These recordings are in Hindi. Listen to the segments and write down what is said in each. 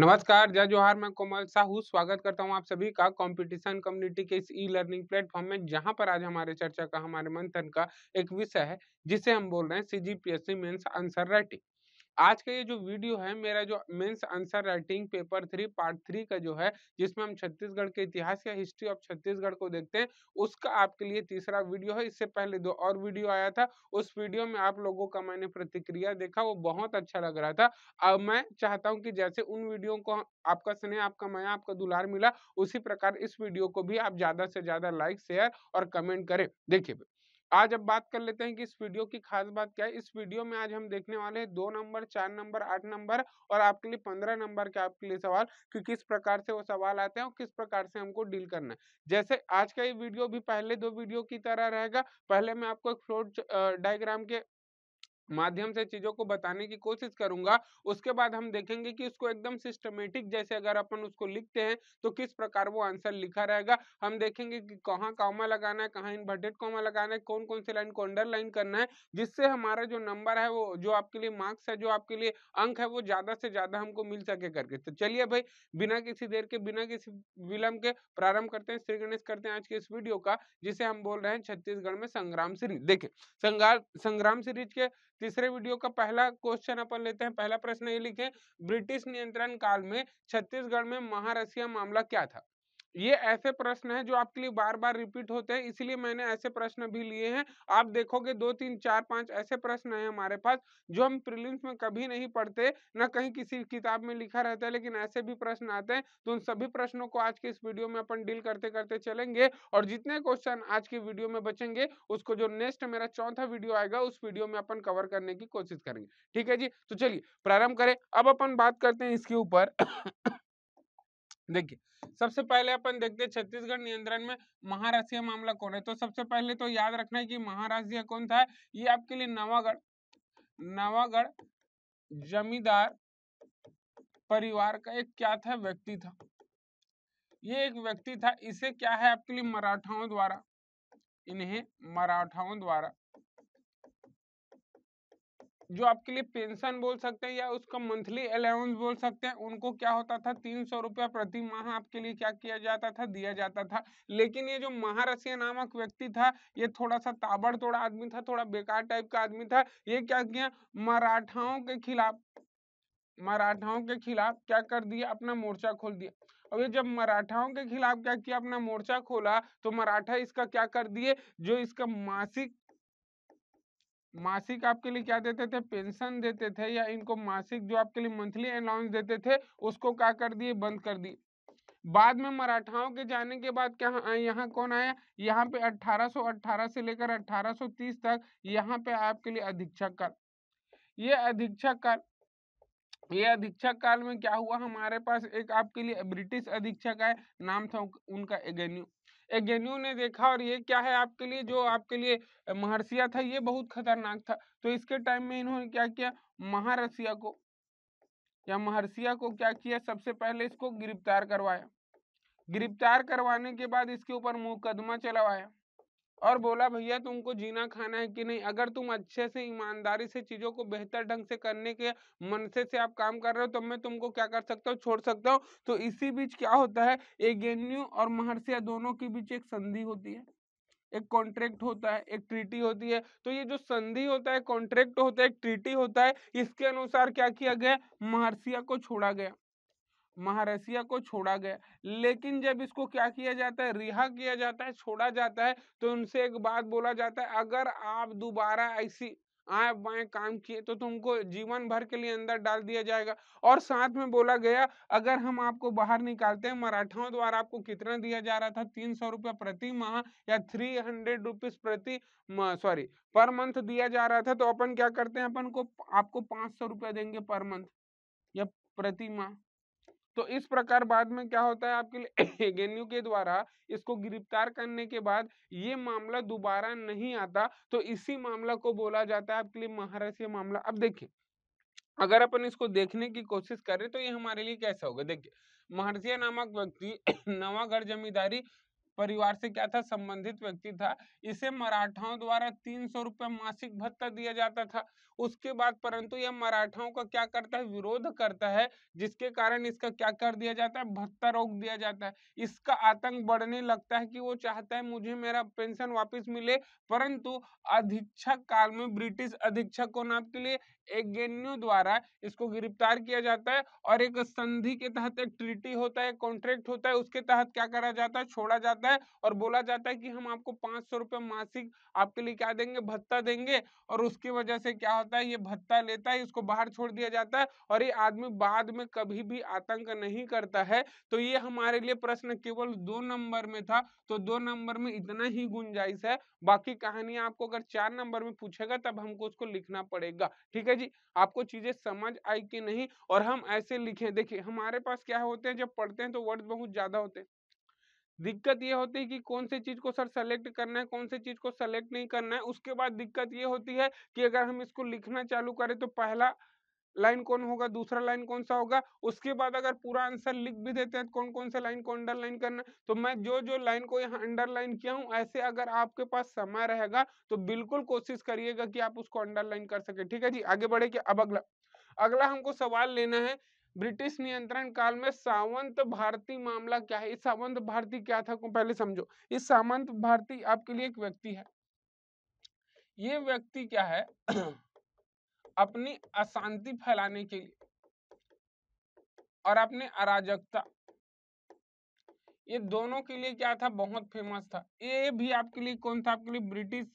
नमस्कार जय जोहार मैं कोमल साहू स्वागत करता हूं आप सभी का कंपटीशन कम्युनिटी के इस ई लर्निंग प्लेटफॉर्म में जहां पर आज हमारे चर्चा का हमारे मंथन का एक विषय है जिसे हम बोल रहे हैं सीजीपीएससी मेंस आंसर राइटिंग आज का ये जो वीडियो है मेरा जो mains answer writing paper three part three का जो है जिसमें हम छत्तीसगढ़ के इतिहास या हिस्ट्री ऑफ छत्तीसगढ़ को देखते हैं उसका आपके लिए तीसरा वीडियो है इससे पहले दो और वीडियो आया था उस वीडियो में आप लोगों का मैंने प्रतिक्रिया देखा वो बहुत अच्छा लग रहा था अब मैं चाहता हूँ कि जैसे उन वीडियो को आपका स्नेह आपका माया आपका दुलार मिला उसी प्रकार इस वीडियो को भी आप ज्यादा से ज्यादा लाइक शेयर और कमेंट करें देखिए आज अब बात कर लेते हैं कि इस वीडियो की खास बात क्या है इस वीडियो में आज हम देखने वाले हैं दो नंबर चार नंबर आठ नंबर और आपके लिए पंद्रह नंबर के आपके लिए सवाल कि किस प्रकार से वो सवाल आते हैं और किस प्रकार से हमको डील करना है जैसे आज का ये वीडियो भी पहले दो वीडियो की तरह रहेगा पहले मैं आपको एक फ्लोट डायग्राम के माध्यम से चीजों को बताने की कोशिश करूंगा उसके बाद हम देखेंगे कि उसको एकदम सिस्टमेटिक जैसे अगर अपन उसको लिखते हैं तो किस प्रकार वो आंसर लिखा रहेगा हम देखेंगे कि कहाँ कामा लगाना है कहाँ इन्वर्टेड कॉमा लगाना है कौन कौन से लाइन को अंडरलाइन करना है जिससे हमारा जो नंबर है वो जो आपके लिए मार्क्स है जो आपके लिए अंक है वो ज्यादा से ज्यादा हमको मिल सके करके तो चलिए भाई बिना किसी देर के बिना किसी विलंब के प्रारंभ करते हैं श्री गणेश करते हैं आज के इस वीडियो का जिसे हम बोल रहे हैं छत्तीसगढ़ में संग्राम सीरीज देखे संग्राम सीरीज के तीसरे वीडियो का पहला क्वेश्चन अपन लेते हैं पहला प्रश्न ये लिखे ब्रिटिश नियंत्रण काल में छत्तीसगढ़ में महारसिया मामला क्या था ये ऐसे प्रश्न है जो आपके लिए बार बार रिपीट होते हैं इसलिए मैंने ऐसे प्रश्न भी लिए हैं आप देखोगे दो तीन चार पांच ऐसे प्रश्न हैं हमारे पास जो हम प्रीलिम्स में कभी नहीं पढ़ते ना कहीं किसी किताब में लिखा रहता है लेकिन ऐसे भी प्रश्न आते हैं तो उन सभी प्रश्नों को आज के इस वीडियो में अपन डील करते करते चलेंगे और जितने क्वेश्चन आज के वीडियो में बचेंगे उसको जो नेक्स्ट मेरा चौथा वीडियो आएगा उस वीडियो में अपन कवर करने की कोशिश करेंगे ठीक है जी तो चलिए प्रारंभ करें अब अपन बात करते हैं इसके ऊपर देखिए सबसे पहले अपन देखते हैं छत्तीसगढ़ नियंत्रण में महाराष्ट्रीय मामला कौन है तो सबसे पहले तो याद रखना है कि महाराष्ट्रीय कौन था ये आपके लिए नवागढ़ नवागढ़ जमींदार परिवार का एक क्या था व्यक्ति था ये एक व्यक्ति था इसे क्या है आपके लिए मराठाओं द्वारा इन्हें मराठाओं द्वारा जो आपके लिए पेंशन बोल सकते हैं या उसका मंथली अलाउंस बोल सकते हैं उनको क्या होता था तीन सौ रुपया प्रति माह आपके लिए क्या किया जाता था दिया जाता था लेकिन ये जो महारसिया नामक व्यक्ति था ये थोड़ा सा ताबड़ तोड़ा आदमी था थोड़ा बेकार टाइप का आदमी था ये क्या किया मराठाओं के खिलाफ मराठाओं के खिलाफ क्या कर दिया अपना मोर्चा खोल दिया अब ये जब मराठाओं के खिलाफ क्या किया अपना मोर्चा खोला तो मराठा इसका क्या कर दिए जो इसका मासिक मासिक आपके लिए क्या देते थे पेंशन देते थे या इनको मासिक जो आपके लिए मंथली अलाउंस देते थे उसको क्या कर दिए बंद कर दिए बाद में मराठाओं के जाने के बाद क्या यहाँ कौन आया यहाँ पे 1818 से लेकर 1830 तक यहाँ पे आपके लिए अधीक्षक काल ये अधीक्षक काल ये अधीक्षक काल में क्या हुआ हमारे पास एक आपके लिए ब्रिटिश अधीक्षक आए नाम था उनका एगेन्यू एगेन्यू ने देखा और ये क्या है आपके लिए जो आपके लिए महर्षिया था ये बहुत खतरनाक था तो इसके टाइम में इन्होंने क्या किया महारसिया को या महर्षिया को क्या किया सबसे पहले इसको गिरफ्तार करवाया गिरफ्तार करवाने के बाद इसके ऊपर मुकदमा चलावाया और बोला भैया तुमको जीना खाना है कि नहीं अगर तुम अच्छे से ईमानदारी से चीज़ों को बेहतर ढंग से करने के मनसे से आप काम कर रहे हो तो मैं तुमको क्या कर सकता हूँ छोड़ सकता हूँ तो इसी बीच क्या होता है एगेन्यू और महर्षिया दोनों के बीच एक संधि होती है एक कॉन्ट्रैक्ट होता है एक ट्रीटी होती है तो ये जो संधि होता है कॉन्ट्रैक्ट होता है एक ट्रीटी होता है इसके अनुसार क्या किया गया महर्षिया को छोड़ा गया महारसिया को छोड़ा गया लेकिन जब इसको क्या किया जाता है रिहा किया जाता है छोड़ा जाता है तो उनसे एक बात बोला जाता है अगर आप दोबारा ऐसी आए बाएं काम किए तो तुमको जीवन भर के लिए अंदर डाल दिया जाएगा और साथ में बोला गया अगर हम आपको बाहर निकालते हैं मराठाओं द्वारा आपको कितना दिया जा रहा था तीन सौ रुपया प्रति माह या थ्री हंड्रेड रुपीज प्रति सॉरी पर मंथ दिया जा रहा था तो अपन क्या करते हैं अपन को आपको पांच सौ रुपया देंगे पर मंथ या प्रति माह तो इस प्रकार बाद में क्या होता है आपके लिए एगेन्यू के द्वारा इसको गिरफ्तार करने के बाद ये मामला दोबारा नहीं आता तो इसी मामला को बोला जाता है आपके लिए महाराष्ट्र मामला अब देखिए अगर अपन इसको देखने की कोशिश करें तो ये हमारे लिए कैसा होगा देखिए महर्षिया नामक व्यक्ति नवागढ़ जमींदारी परिवार से क्या था संबंधित व्यक्ति था इसे मराठाओं द्वारा तीन सौ रुपए मासिक भत्ता दिया जाता था उसके बाद परंतु यह मराठाओं का क्या करता है विरोध करता है जिसके कारण इसका क्या कर दिया जाता है भत्ता रोक दिया जाता है इसका आतंक बढ़ने लगता है कि वो चाहता है मुझे मेरा पेंशन वापस मिले परंतु अधीक्षक काल में ब्रिटिश अधीक्षक को नाम के लिए एगेन्यू द्वारा इसको गिरफ्तार किया जाता है और एक संधि के तहत एक ट्रीटी होता है कॉन्ट्रैक्ट होता है उसके तहत क्या करा जाता है छोड़ा जाता है है और बोला जाता है कि हम आपको पांच सौ रुपए मासिक आपके लिए क्या देंगे भत्ता देंगे और उसकी वजह से क्या होता है ये भत्ता लेता है इसको बाहर छोड़ दिया जाता है और ये आदमी बाद में कभी भी आतंक नहीं करता है तो ये हमारे लिए प्रश्न केवल दो नंबर में था तो दो नंबर में इतना ही गुंजाइश है बाकी कहानियां आपको अगर चार नंबर में पूछेगा तब हमको उसको लिखना पड़ेगा ठीक है जी आपको चीजें समझ आई कि नहीं और हम ऐसे लिखे देखिए हमारे पास क्या होते हैं जब पढ़ते हैं तो वर्ड बहुत ज्यादा होते हैं दिक्कत ये होती है कि कौन से चीज़ को सर सेलेक्ट करना है कौन से चीज़ को सेलेक्ट नहीं करना है उसके बाद दिक्कत ये होती है कि अगर हम इसको लिखना चालू करें तो पहला लाइन कौन होगा दूसरा लाइन कौन सा होगा उसके बाद अगर पूरा आंसर लिख भी देते हैं तो कौन कौन से लाइन को अंडरलाइन करना तो मैं जो जो लाइन को यहाँ अंडरलाइन किया हूँ ऐसे अगर आपके पास समय रहेगा तो बिल्कुल कोशिश करिएगा कि आप उसको अंडरलाइन कर सके ठीक है जी आगे बढ़े कि अब अगला अगला हमको सवाल लेना है ब्रिटिश नियंत्रण काल में सावंत भारती मामला क्या है इस सावंत भारती क्या था पहले समझो इस सावंत भारती आपके लिए एक व्यक्ति है ये व्यक्ति क्या है अपनी अशांति फैलाने के लिए और अपने अराजकता ये दोनों के लिए क्या था बहुत फेमस था ये भी आपके लिए कौन था आपके लिए ब्रिटिश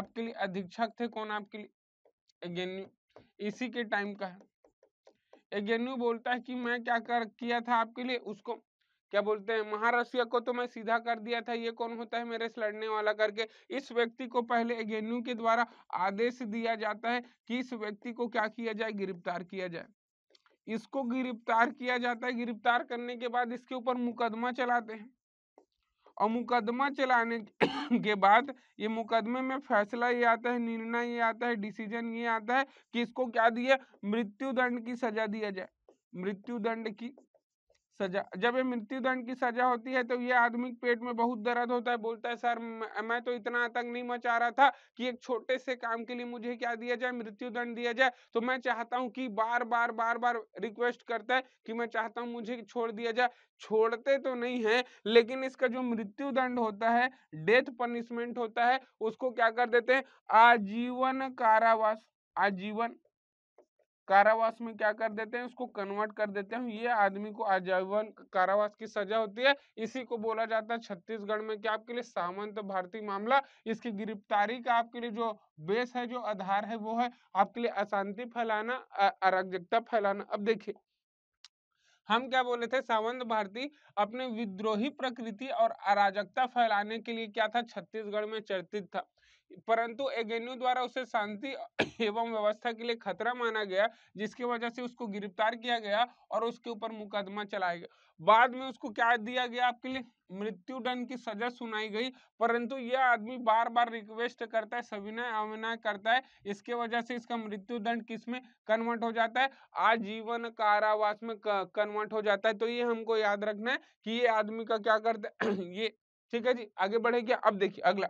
आपके लिए अधीक्षक थे कौन आपके लिए अगेन इसी के टाइम का है एगेन्यू बोलता है कि मैं क्या कर किया था आपके लिए उसको क्या बोलते हैं महारसिया को तो मैं सीधा कर दिया था ये कौन होता है मेरे से लड़ने वाला करके इस व्यक्ति को पहले एगेन्यू के द्वारा आदेश दिया जाता है कि इस व्यक्ति को क्या किया जाए गिरफ्तार किया जाए इसको गिरफ्तार किया जाता है गिरफ्तार करने के बाद इसके ऊपर मुकदमा चलाते हैं और मुकदमा चलाने के बाद ये मुकदमे में फैसला ये आता है निर्णय ये आता है डिसीजन ये आता है कि इसको क्या दिया मृत्यु दंड की सजा दिया जाए मृत्यु दंड की सजा जब ये मृत्युदंड की सजा होती है तो ये आदमी पेट में बहुत दर्द होता है बोलता है सर मैं तो इतना आतंक नहीं मचा रहा था कि एक छोटे से काम के लिए मुझे क्या दिया जाए मृत्युदंड दिया जाए तो मैं चाहता हूँ कि बार बार बार बार रिक्वेस्ट करता है कि मैं चाहता हूँ मुझे छोड़ दिया जाए छोड़ते तो नहीं है लेकिन इसका जो मृत्युदंड होता है डेथ पनिशमेंट होता है उसको क्या कर देते हैं आजीवन कारावास आजीवन कारावास में क्या कर देते हैं उसको कन्वर्ट कर देते हैं ये आदमी को आजीवन कारावास की सजा होती है इसी को बोला जाता है छत्तीसगढ़ में क्या आपके लिए सामंत भारती मामला इसकी गिरफ्तारी का आपके लिए जो बेस है जो आधार है वो है आपके लिए अशांति फैलाना अराजकता फैलाना अब देखिए हम क्या बोले थे सावंत भारती अपने विद्रोही प्रकृति और अराजकता फैलाने के लिए क्या था छत्तीसगढ़ में चर्चित था परंतु एगेन्यू द्वारा उसे शांति एवं व्यवस्था के लिए खतरा माना गया जिसकी वजह से उसको गिरफ्तार किया गया और उसके ऊपर मुकदमा चलाया गया बाद में उसको क्या दिया गया आपके लिए मृत्यु दंड की सजा सुनाई गई परंतु यह आदमी बार बार रिक्वेस्ट करता है सविनय अविनय करता है इसके वजह से इसका मृत्यु दंड किस में कन्वर्ट हो जाता है आजीवन कारावास में कन्वर्ट हो जाता है तो ये हमको याद रखना है कि ये आदमी का क्या करता है ये ठीक है जी आगे बढ़ेगी अब देखिए अगला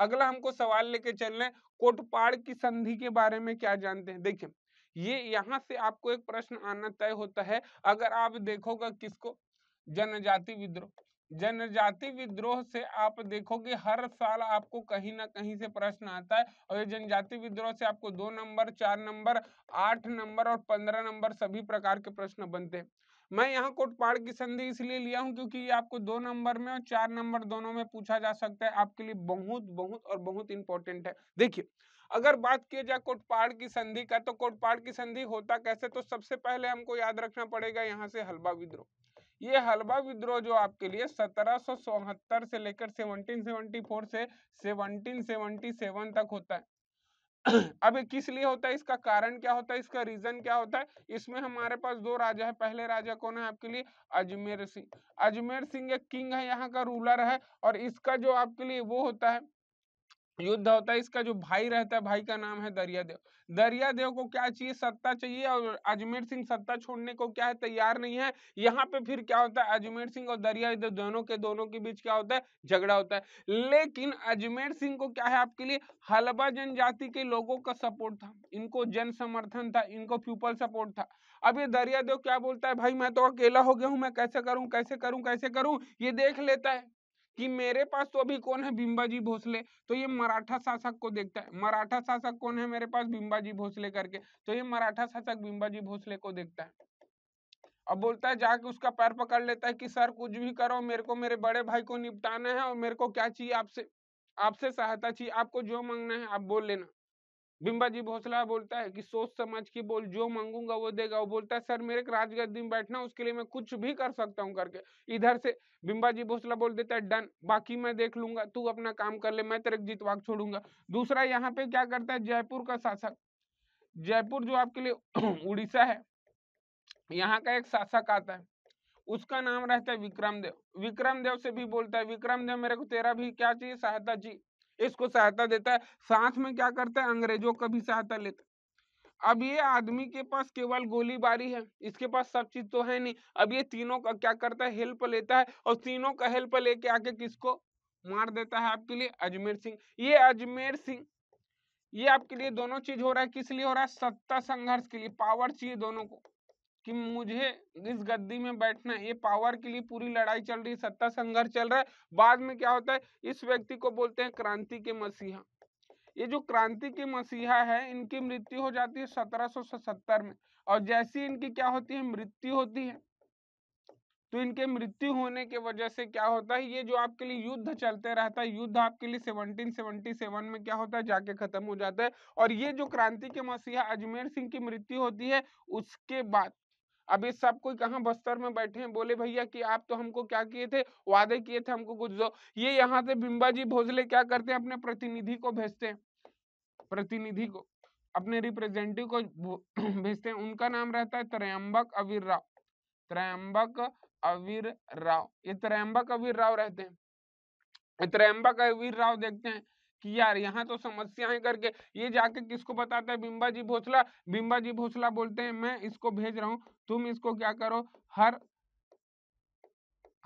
अगला हमको सवाल लेके चल रहे कोटपाड़ की संधि के बारे में क्या जानते हैं देखिए ये यहाँ से आपको एक प्रश्न आना तय होता है अगर आप देखोगे किसको जनजाति विद्रोह जनजाति विद्रोह से आप देखोगे हर साल आपको कहीं ना कहीं से प्रश्न आता है और ये जनजाति विद्रोह से आपको दो नंबर चार नंबर आठ नंबर और पंद्रह नंबर सभी प्रकार के प्रश्न बनते हैं मैं यहाँ कोटपाड़ की संधि इसलिए लिया हूँ क्योंकि ये आपको दो नंबर में और चार नंबर दोनों में पूछा जा सकता है आपके लिए बहुत बहुत और बहुत इंपॉर्टेंट है देखिए अगर बात किया जाए कोटपाड़ की संधि का तो कोटपाड़ की संधि होता कैसे तो सबसे पहले हमको याद रखना पड़ेगा यहाँ से हलवा विद्रोह ये हलवा विद्रोह जो आपके लिए सत्रह से लेकर 1774 से 1777 तक होता है अब किस लिए होता है इसका कारण क्या होता है इसका रीजन क्या होता है इसमें हमारे पास दो राजा है पहले राजा कौन है आपके लिए अजमेर सिंह अजमेर सिंह एक किंग है यहाँ का रूलर है और इसका जो आपके लिए वो होता है युद्ध होता है इसका जो भाई रहता है भाई का नाम है दरियादेव दरियादेव को क्या चाहिए सत्ता चाहिए और अजमेर सिंह सत्ता छोड़ने को क्या है तैयार नहीं है यहाँ पे फिर क्या होता है अजमेर सिंह और दरियादेव दोनों के दोनों के बीच क्या होता है झगड़ा होता है लेकिन अजमेर सिंह को क्या है आपके लिए हलबा जनजाति के लोगों का सपोर्ट था इनको जन समर्थन था इनको प्यूपल सपोर्ट था अब ये दरियादेव क्या बोलता है भाई मैं तो अकेला हो गया हूँ मैं कैसे करूँ कैसे करूँ कैसे करूँ ये देख लेता है कि मेरे पास तो अभी कौन है बिंबाजी भोसले तो ये मराठा शासक को देखता है मराठा शासक कौन है मेरे पास बिंबाजी भोसले करके तो ये मराठा शासक बिंबाजी भोसले को देखता है अब बोलता है जाके उसका पैर पकड़ लेता है कि सर कुछ भी करो मेरे को मेरे बड़े भाई को निपटाना है और मेरे को क्या चाहिए आपसे आपसे सहायता चाहिए आपको जो मांगना है आप बोल लेना बिंबाजी भोसला बोलता है कि सोच समझ के बोल जो मांगूंगा वो देगा वो बोलता है सर मेरे राजगद्दी में बैठना उसके लिए मैं कुछ भी कर सकता हूँ करके इधर से बिंबाजी भोसला बोल देता है डन बाकी मैं देख लूंगा तू अपना काम कर ले मैं तेरे जीतवा छोड़ूंगा दूसरा यहाँ पे क्या करता है जयपुर का शासक जयपुर जो आपके लिए उड़ीसा है यहाँ का एक शासक आता है उसका नाम रहता है विक्रमदेव विक्रमदेव से भी बोलता है विक्रमदेव मेरे को तेरा भी क्या चाहिए सहायता चाहिए इसको सहायता देता है साथ में क्या करते हैं अंग्रेजों का भी सहायता लेते अब ये आदमी के पास केवल गोलीबारी है इसके पास सब चीज तो है नहीं अब ये तीनों का क्या करता है हेल्प लेता है और तीनों का हेल्प लेके आके किसको मार देता है आपके लिए अजमेर सिंह ये अजमेर सिंह ये आपके लिए दोनों चीज हो रहा है किस लिए हो रहा है सत्ता संघर्ष के लिए पावर चाहिए दोनों को कि मुझे इस गद्दी में बैठना ये पावर के लिए पूरी लड़ाई चल रही है सत्ता संघर्ष चल रहा है बाद में क्या होता है इस व्यक्ति को बोलते हैं क्रांति के मसीहा ये जो क्रांति के मसीहा है इनकी मृत्यु हो जाती है सत्रह में और जैसी इनकी क्या होती है मृत्यु होती है तो इनके मृत्यु होने के वजह से क्या होता है ये जो आपके लिए युद्ध चलते रहता है युद्ध आपके लिए 1777 में क्या होता है जाके खत्म हो जाता है और ये जो क्रांति के मसीहा अजमेर सिंह की मृत्यु होती है उसके बाद अभी सब कोई कहा बस्तर में बैठे हैं बोले भैया कि आप तो हमको क्या किए थे वादे किए थे हमको कुछ दो ये यहाँ से बिम्बा जी भोजले क्या करते हैं अपने प्रतिनिधि को भेजते हैं प्रतिनिधि को अपने रिप्रेजेंटेटिव को भेजते हैं उनका नाम रहता है त्रयंबक अवीर राव त्रयंबक अवीर राव ये त्रयंबक अवीर राव रहते हैं त्रयंबक अवीर राव देखते हैं कि यार यहाँ तो समस्याएं करके ये जाके किसको बताता है बिम्बा जी भोसला बिम्बा जी भोसला बोलते हैं मैं इसको भेज रहा हूँ तुम इसको क्या करो हर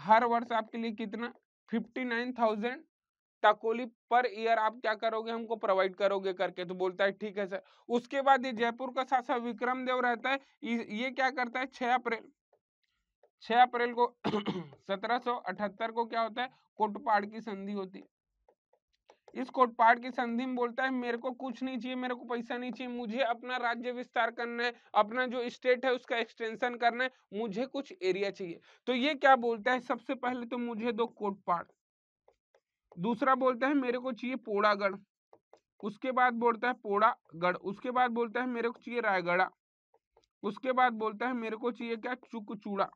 हर वर्ष आपके लिए कितना fifty nine thousand टाकोली per year आप क्या करोगे हमको प्रोवाइड करोगे करके तो बोलता है ठीक है सर उसके बाद ये जयपुर का शासक विक्रम देव रहता है ये क्या करता है छह अप्रैल छह अप्रैल को अठहत्तर को क्या होता है कोटपाड़ की संधि होती है इस कोटपाट की संधि में बोलता है मेरे को कुछ नहीं चाहिए मेरे को पैसा नहीं चाहिए मुझे अपना राज्य विस्तार करना है अपना जो स्टेट है उसका एक्सटेंशन करना है मुझे कुछ एरिया चाहिए तो ये क्या बोलता है सबसे पहले तो मुझे दो कोटपाट दूसरा बोलता है मेरे को चाहिए पोड़ागढ़ उसके बाद बोलता है पोड़ागढ़ उसके बाद बोलता है मेरे को चाहिए रायगढ़ा उसके बाद बोलता है मेरे को चाहिए क्या चुकचूड़ा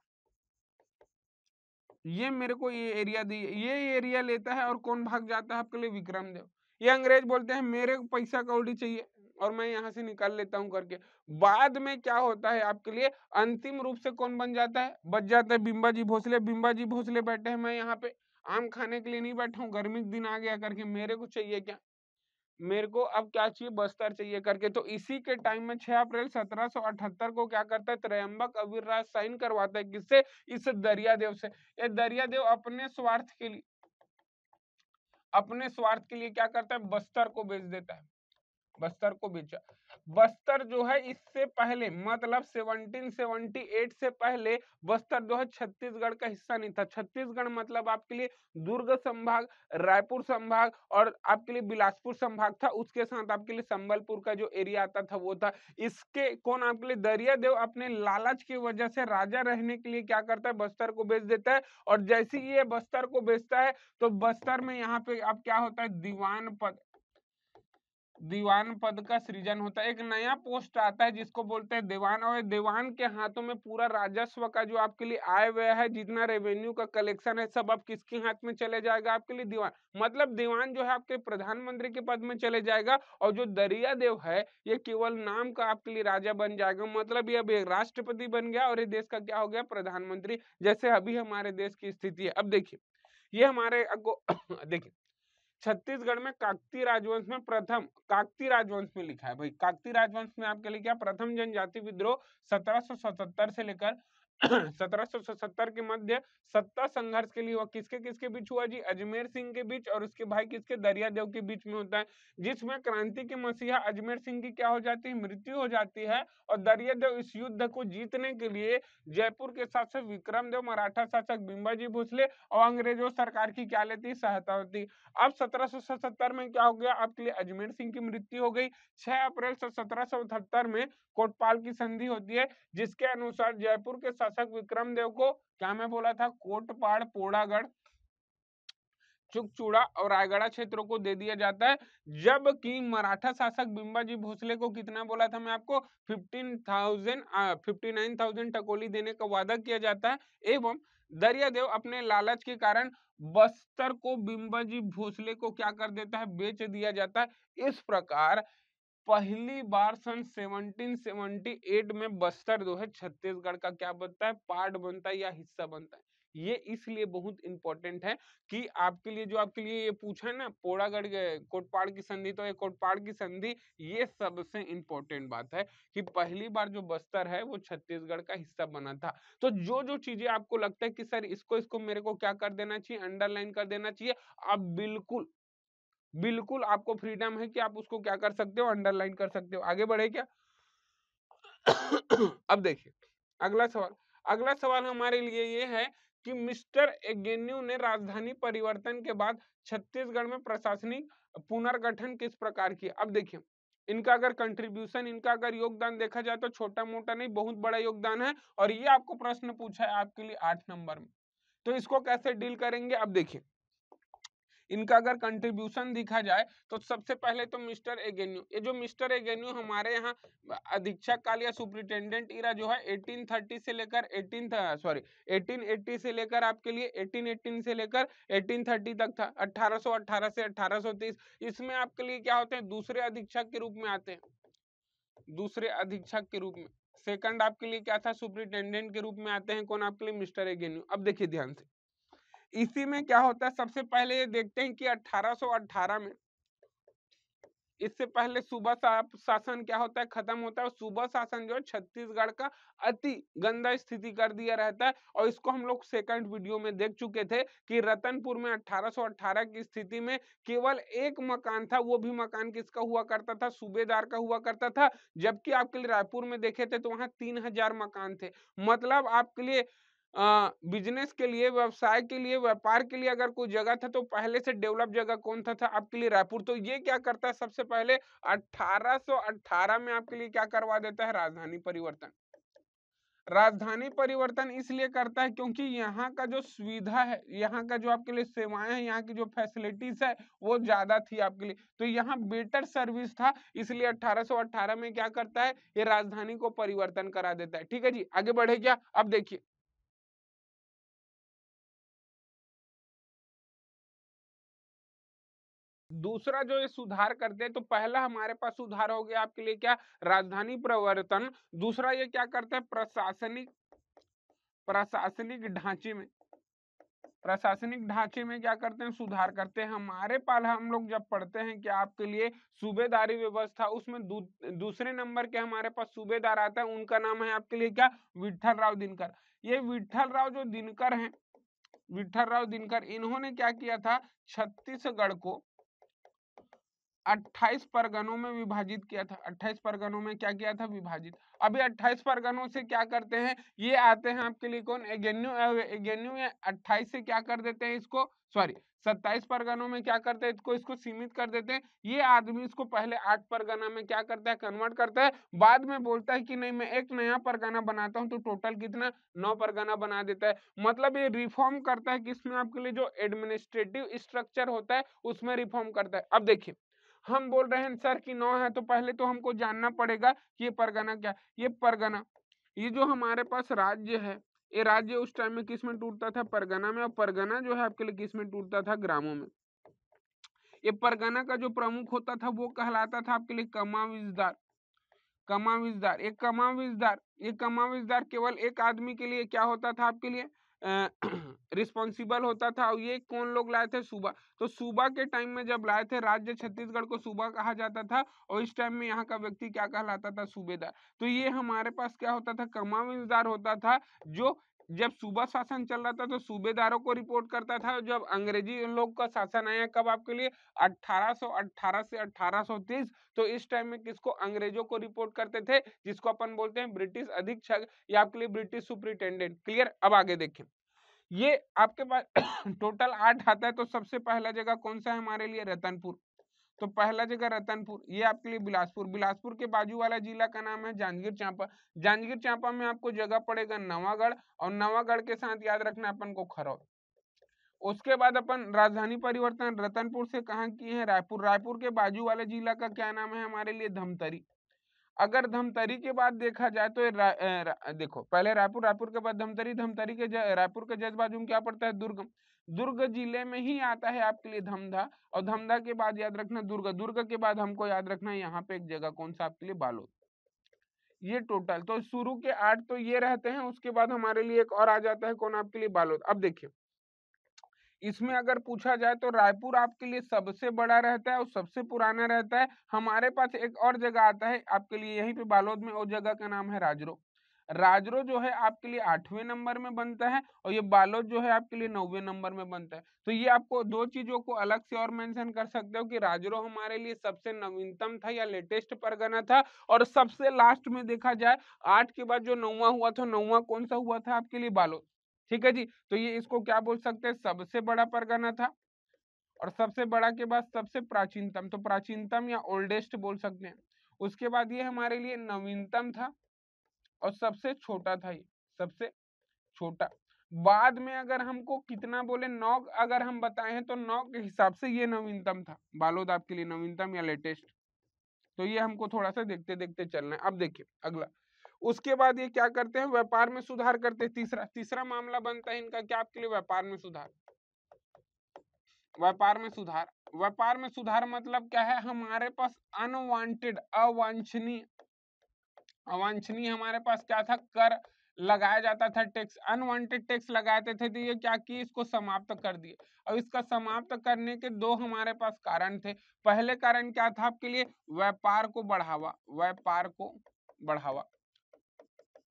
ये मेरे को ये एरिया दी ये एरिया लेता है और कौन भाग जाता है आपके लिए विक्रम देव ये अंग्रेज बोलते हैं मेरे को पैसा कौड़ी चाहिए और मैं यहाँ से निकाल लेता हूँ करके बाद में क्या होता है आपके लिए अंतिम रूप से कौन बन जाता है बच जाता है बिम्बा जी भोसले बिम्बा जी भोसले बैठे हैं मैं यहाँ पे आम खाने के लिए नहीं बैठा हूँ गर्मी का दिन आ गया करके मेरे को चाहिए क्या मेरे को अब क्या चाहिए बस्तर चाहिए करके तो इसी के टाइम में 6 अप्रैल 1778 को क्या करता है त्रयंबक अवीर राज साइन करवाता है किससे इस दरिया देव से ये देव अपने स्वार्थ के लिए अपने स्वार्थ के लिए क्या करता है बस्तर को बेच देता है बस्तर को बेचा बस्तर जो है इससे पहले मतलब 1778 से पहले बस्तर जो है छत्तीसगढ़ का हिस्सा नहीं था छत्तीसगढ़ मतलब आपके लिए दुर्ग संभाग रायपुर संभाग और आपके लिए बिलासपुर संभाग था उसके साथ आपके लिए संबलपुर का जो एरिया आता था वो था इसके कौन आपके लिए दरिया देव अपने लालच की वजह से राजा रहने के लिए क्या करता है बस्तर को बेच देता है और जैसे ही ये बस्तर को बेचता है तो बस्तर में यहाँ पे अब क्या होता है दीवान पद दीवान पद का सृजन होता है एक नया पोस्ट आता है जिसको बोलते हैं दीवान और दीवान के हाथों में पूरा राजस्व का जो आपके लिए आय व्यय है जितना रेवेन्यू का कलेक्शन है सब अब किसके हाथ में चले जाएगा आपके लिए दीवान मतलब दीवान जो है आपके प्रधानमंत्री के पद में चले जाएगा और जो दरिया देव है ये केवल नाम का आपके लिए राजा बन जाएगा मतलब ये अब राष्ट्रपति बन गया और ये देश का क्या हो गया प्रधानमंत्री जैसे अभी हमारे देश की स्थिति है अब देखिए ये हमारे देखिए छत्तीसगढ़ में काकती राजवंश में प्रथम काकती राजवंश में लिखा है भाई काकती राजवंश में आपके लिए क्या प्रथम जनजाति विद्रोह 1777 से लेकर 1770 के मध्य सत्ता संघर्ष के लिए वह किसके किसके बीच हुआ जी अजमेर सिंह के बीच और उसके भाई किसके दरिया देव के बीच में होता है जिसमें क्रांति के मसीहा अजमेर सिंह की क्या हो जाती है मृत्यु हो जाती है और दरिया देव इस युद्ध को जीतने के लिए जयपुर के साथ विक्रम देव मराठा शासक बिंबाजी भोसले और अंग्रेजों सरकार की क्या लेती सहायता होती अब सत्रह में क्या हो गया आपके लिए अजमेर सिंह की मृत्यु हो गई छह अप्रैल सत्रह में कोटपाल की संधि होती है जिसके अनुसार जयपुर के शासक विक्रम देव को क्या मैं बोला था कोटपाड़ पोड़ागढ़ चुकचूड़ा और रायगढ़ क्षेत्रों को दे दिया जाता है जबकि मराठा शासक बिंबाजी भोसले को कितना बोला था मैं आपको 15,000, 59,000 नाइन टकोली देने का वादा किया जाता है एवं दरिया देव अपने लालच के कारण बस्तर को बिंबाजी भोसले को क्या कर देता है बेच दिया जाता है इस प्रकार पहली बार सन 1778 में बस्तर जो है छत्तीसगढ़ का क्या बनता है पार्ट बनता है या हिस्सा बनता है ये इसलिए बहुत इंपॉर्टेंट है कि आपके लिए जो आपके लिए ये पूछा है ना पोड़ागढ़ कोटपाड़ की संधि तो ये कोटपाड़ की संधि ये सबसे इंपॉर्टेंट बात है कि पहली बार जो बस्तर है वो छत्तीसगढ़ का हिस्सा बना था तो जो जो चीजें आपको लगता है कि सर इसको इसको मेरे को क्या कर देना चाहिए अंडरलाइन कर देना चाहिए आप बिल्कुल बिल्कुल आपको फ्रीडम है कि आप उसको क्या कर सकते हो अंडरलाइन कर सकते हो आगे बढ़े क्या अब देखिए अगला सवाल अगला सवाल हमारे लिए ये है कि मिस्टर एगेन्यू ने राजधानी परिवर्तन के बाद छत्तीसगढ़ में प्रशासनिक पुनर्गठन किस प्रकार किया अब देखिए इनका अगर कंट्रीब्यूशन इनका अगर योगदान देखा जाए तो छोटा मोटा नहीं बहुत बड़ा योगदान है और ये आपको प्रश्न पूछा है आपके लिए आठ नंबर में तो इसको कैसे डील करेंगे अब देखिए इनका अगर कंट्रीब्यूशन देखा जाए तो सबसे पहले तो मिस्टर एगेन्यू ये जो मिस्टर एगेन्यू हमारे यहाँ अधीक्षक काल या सुप्रिंटेंडेंट इरा जो है थर्टी से लेकर एटीन सॉरी एट्टी से लेकर आपके लिए एटीन से लेकर थर्टी तक था अट्ठारह से तीस इसमें आपके लिए क्या होते हैं दूसरे अधीक्षक के रूप में आते हैं दूसरे अधीक्षक के रूप में सेकंड आपके लिए क्या था सुप्रिंटेंडेंट के रूप में आते हैं कौन आपके लिए मिस्टर एगेन्यू अब देखिए ध्यान से इसी में क्या होता है सबसे पहले ये देखते हैं कि 1818 में इससे पहले सुबह शासन क्या होता है खत्म होता है सुबह शासन जो है छत्तीसगढ़ का अति गंदा स्थिति कर दिया रहता है और इसको हम लोग सेकंड वीडियो में देख चुके थे कि रतनपुर में 1818 की स्थिति में केवल एक मकान था वो भी मकान किसका हुआ करता था सूबेदार का हुआ करता था जबकि आपके लिए रायपुर में देखे थे तो वहां तीन मकान थे मतलब आपके लिए बिजनेस के लिए व्यवसाय के लिए व्यापार के लिए अगर कोई जगह था तो पहले से डेवलप जगह कौन था था आपके लिए रायपुर तो ये क्या करता है सबसे पहले 1818 में आपके लिए क्या करवा देता है राजधानी परिवर्तन राजधानी परिवर्तन इसलिए करता है क्योंकि यहाँ का जो सुविधा है यहाँ का जो आपके लिए सेवाएं हैं यहाँ की जो फैसिलिटीज है वो ज्यादा थी आपके लिए तो यहाँ बेटर सर्विस था इसलिए 1818 में क्या करता है ये राजधानी को परिवर्तन करा देता है ठीक है जी आगे बढ़े क्या अब देखिए दूसरा जो ये सुधार करते हैं तो पहला हमारे पास सुधार हो गया आपके लिए क्या राजधानी प्रवर्तन दूसरा ये क्या करते हैं प्रशासनिक प्रशासनिक ढांचे में प्रशासनिक ढांचे में क्या करते हैं सुधार करते हैं हमारे पाल हम लोग जब पढ़ते हैं कि आपके लिए सूबेदारी व्यवस्था उसमें दू, दूसरे नंबर के हमारे पास सूबेदार आता है उनका नाम है आपके लिए क्या विठल राव दिनकर ये विठल राव जो दिनकर हैं विठल राव दिनकर इन्होंने क्या किया था छत्तीसगढ़ को 28 परगनों में विभाजित किया था 28 परगनों में क्या किया था विभाजित अभी 28 परगनों से क्या करते हैं ये आते हैं आपके लिए कौन एगेन्यू एगेन्यू अट्ठाईस से क्या कर देते हैं इसको सॉरी सत्ताईस परगनों में क्या करते हैं इसको इसको सीमित कर देते हैं ये आदमी इसको पहले आठ परगना में क्या करता है कन्वर्ट करता है बाद में बोलता है कि नहीं मैं एक नया परगना बनाता हूं तो टोटल कितना नौ परगना बना देता है मतलब ये रिफॉर्म करता है किसमें आपके लिए जो एडमिनिस्ट्रेटिव स्ट्रक्चर होता है उसमें रिफॉर्म करता है अब देखिए हम बोल रहे हैं सर कि नौ है तो पहले तो हमको जानना पड़ेगा कि ये परगना क्या ये परगना ये जो हमारे पास राज्य है ये राज्य उस टाइम में किस में टूटता था परगना में और परगना जो है आपके लिए किस में टूटता था ग्रामों में ये परगना का जो प्रमुख होता था वो कहलाता था आपके लिए कमाविजदार कमाविजदार एक कमाविजदार ये कमाविजदार केवल एक आदमी के लिए क्या होता था आपके लिए रिस्पॉन्सिबल होता था और ये कौन लोग लाए थे सूबा तो सूबा के टाइम में जब लाए थे राज्य छत्तीसगढ़ को सूबा कहा जाता था और इस टाइम में यहाँ का व्यक्ति क्या कहलाता था सूबेदार तो ये हमारे पास क्या होता था कमांडदार होता था जो जब सूबा शासन चल रहा था तो सूबेदारों को रिपोर्ट करता था जब अंग्रेजी लोग का शासन आया कब आपके लिए 1818 से 1830 तो इस टाइम में किसको अंग्रेजों को रिपोर्ट करते थे जिसको अपन बोलते हैं ब्रिटिश अधीक्षक या आपके लिए ब्रिटिश सुप्रिंटेंडेंट क्लियर अब आगे देखें ये आपके पास टोटल आठ आता है तो सबसे पहला जगह कौन सा है हमारे लिए रतनपुर तो पहला जगह रतनपुर ये आपके लिए बिलासपुर बिलासपुर के बाजू वाला जिला का नाम है जांजगीर चांपा जांजगीर चांपा में आपको जगह पड़ेगा नवागढ़ और नवागढ़ के साथ याद रखना अपन को खरौर उसके बाद अपन राजधानी परिवर्तन रतनपुर से कहा की है रायपुर रायपुर के बाजू वाले जिला का क्या नाम है हमारे लिए धमतरी अगर धमतरी के बाद देखा जाए तो रा, रा, देखो पहले रायपुर रायपुर के बाद धमतरी धमतरी के रायपुर के जज बाजू में क्या पड़ता है दुर्ग दुर्ग जिले में ही आता है आपके लिए धमधा और धमधा के बाद याद रखना दुर्ग दुर्ग के बाद हमको याद रखना यहाँ पे एक जगह कौन सा आपके लिए बालोद ये टोटल तो शुरू के आठ तो ये रहते हैं उसके बाद हमारे लिए एक और आ जाता है कौन आपके लिए बालोद अब देखिये इसमें अगर पूछा जाए तो रायपुर आपके लिए सबसे बड़ा रहता है और सबसे पुराना रहता है हमारे पास एक और जगह आता है आपके लिए यहीं पे बालोद में और जगह का नाम है राजरो राजरो जो है आपके लिए आठवें नंबर में बनता है और ये बालोद जो है आपके लिए नौवे नंबर में बनता है तो ये आपको दो चीजों को अलग से और मेंशन कर सकते हो कि राजरो हमारे लिए सबसे नवीनतम था या लेटेस्ट परगना था और सबसे लास्ट में देखा जाए आठ के बाद जो नौवा हुआ था नौवा कौन सा हुआ था आपके लिए बालोद ठीक है जी तो ये इसको क्या बोल सकते हैं सबसे बड़ा परगना था और सबसे बड़ा के बाद सबसे प्राचीनतम तो प्राचीनतम या ओल्डेस्ट बोल सकते हैं उसके बाद ये हमारे लिए नवीनतम था और सबसे छोटा था ये सबसे छोटा बाद में अगर हमको कितना बोले नौ अगर हम बताए हैं तो नौ के हिसाब से ये नवीनतम था बालोद आपके लिए नवीनतम या लेटेस्ट तो ये हमको थोड़ा सा देखते देखते चलना है अब देखिए अगला उसके बाद ये क्या करते हैं व्यापार में सुधार करते हैं तीसरा तीसरा मामला बनता है इनका क्या आपके लिए व्यापार में सुधार व्यापार में सुधार व्यापार में सुधार मतलब क्या है हमारे पास अनवांटेड अवांछनीय अवांछनीय हमारे पास क्या था कर लगाया जाता था टैक्स अनवांटेड टैक्स लगाते थे तो ये क्या किए इसको समाप्त कर दिए अब इसका समाप्त करने के दो हमारे पास कारण थे पहले कारण क्या था आपके लिए व्यापार को बढ़ावा व्यापार को बढ़ावा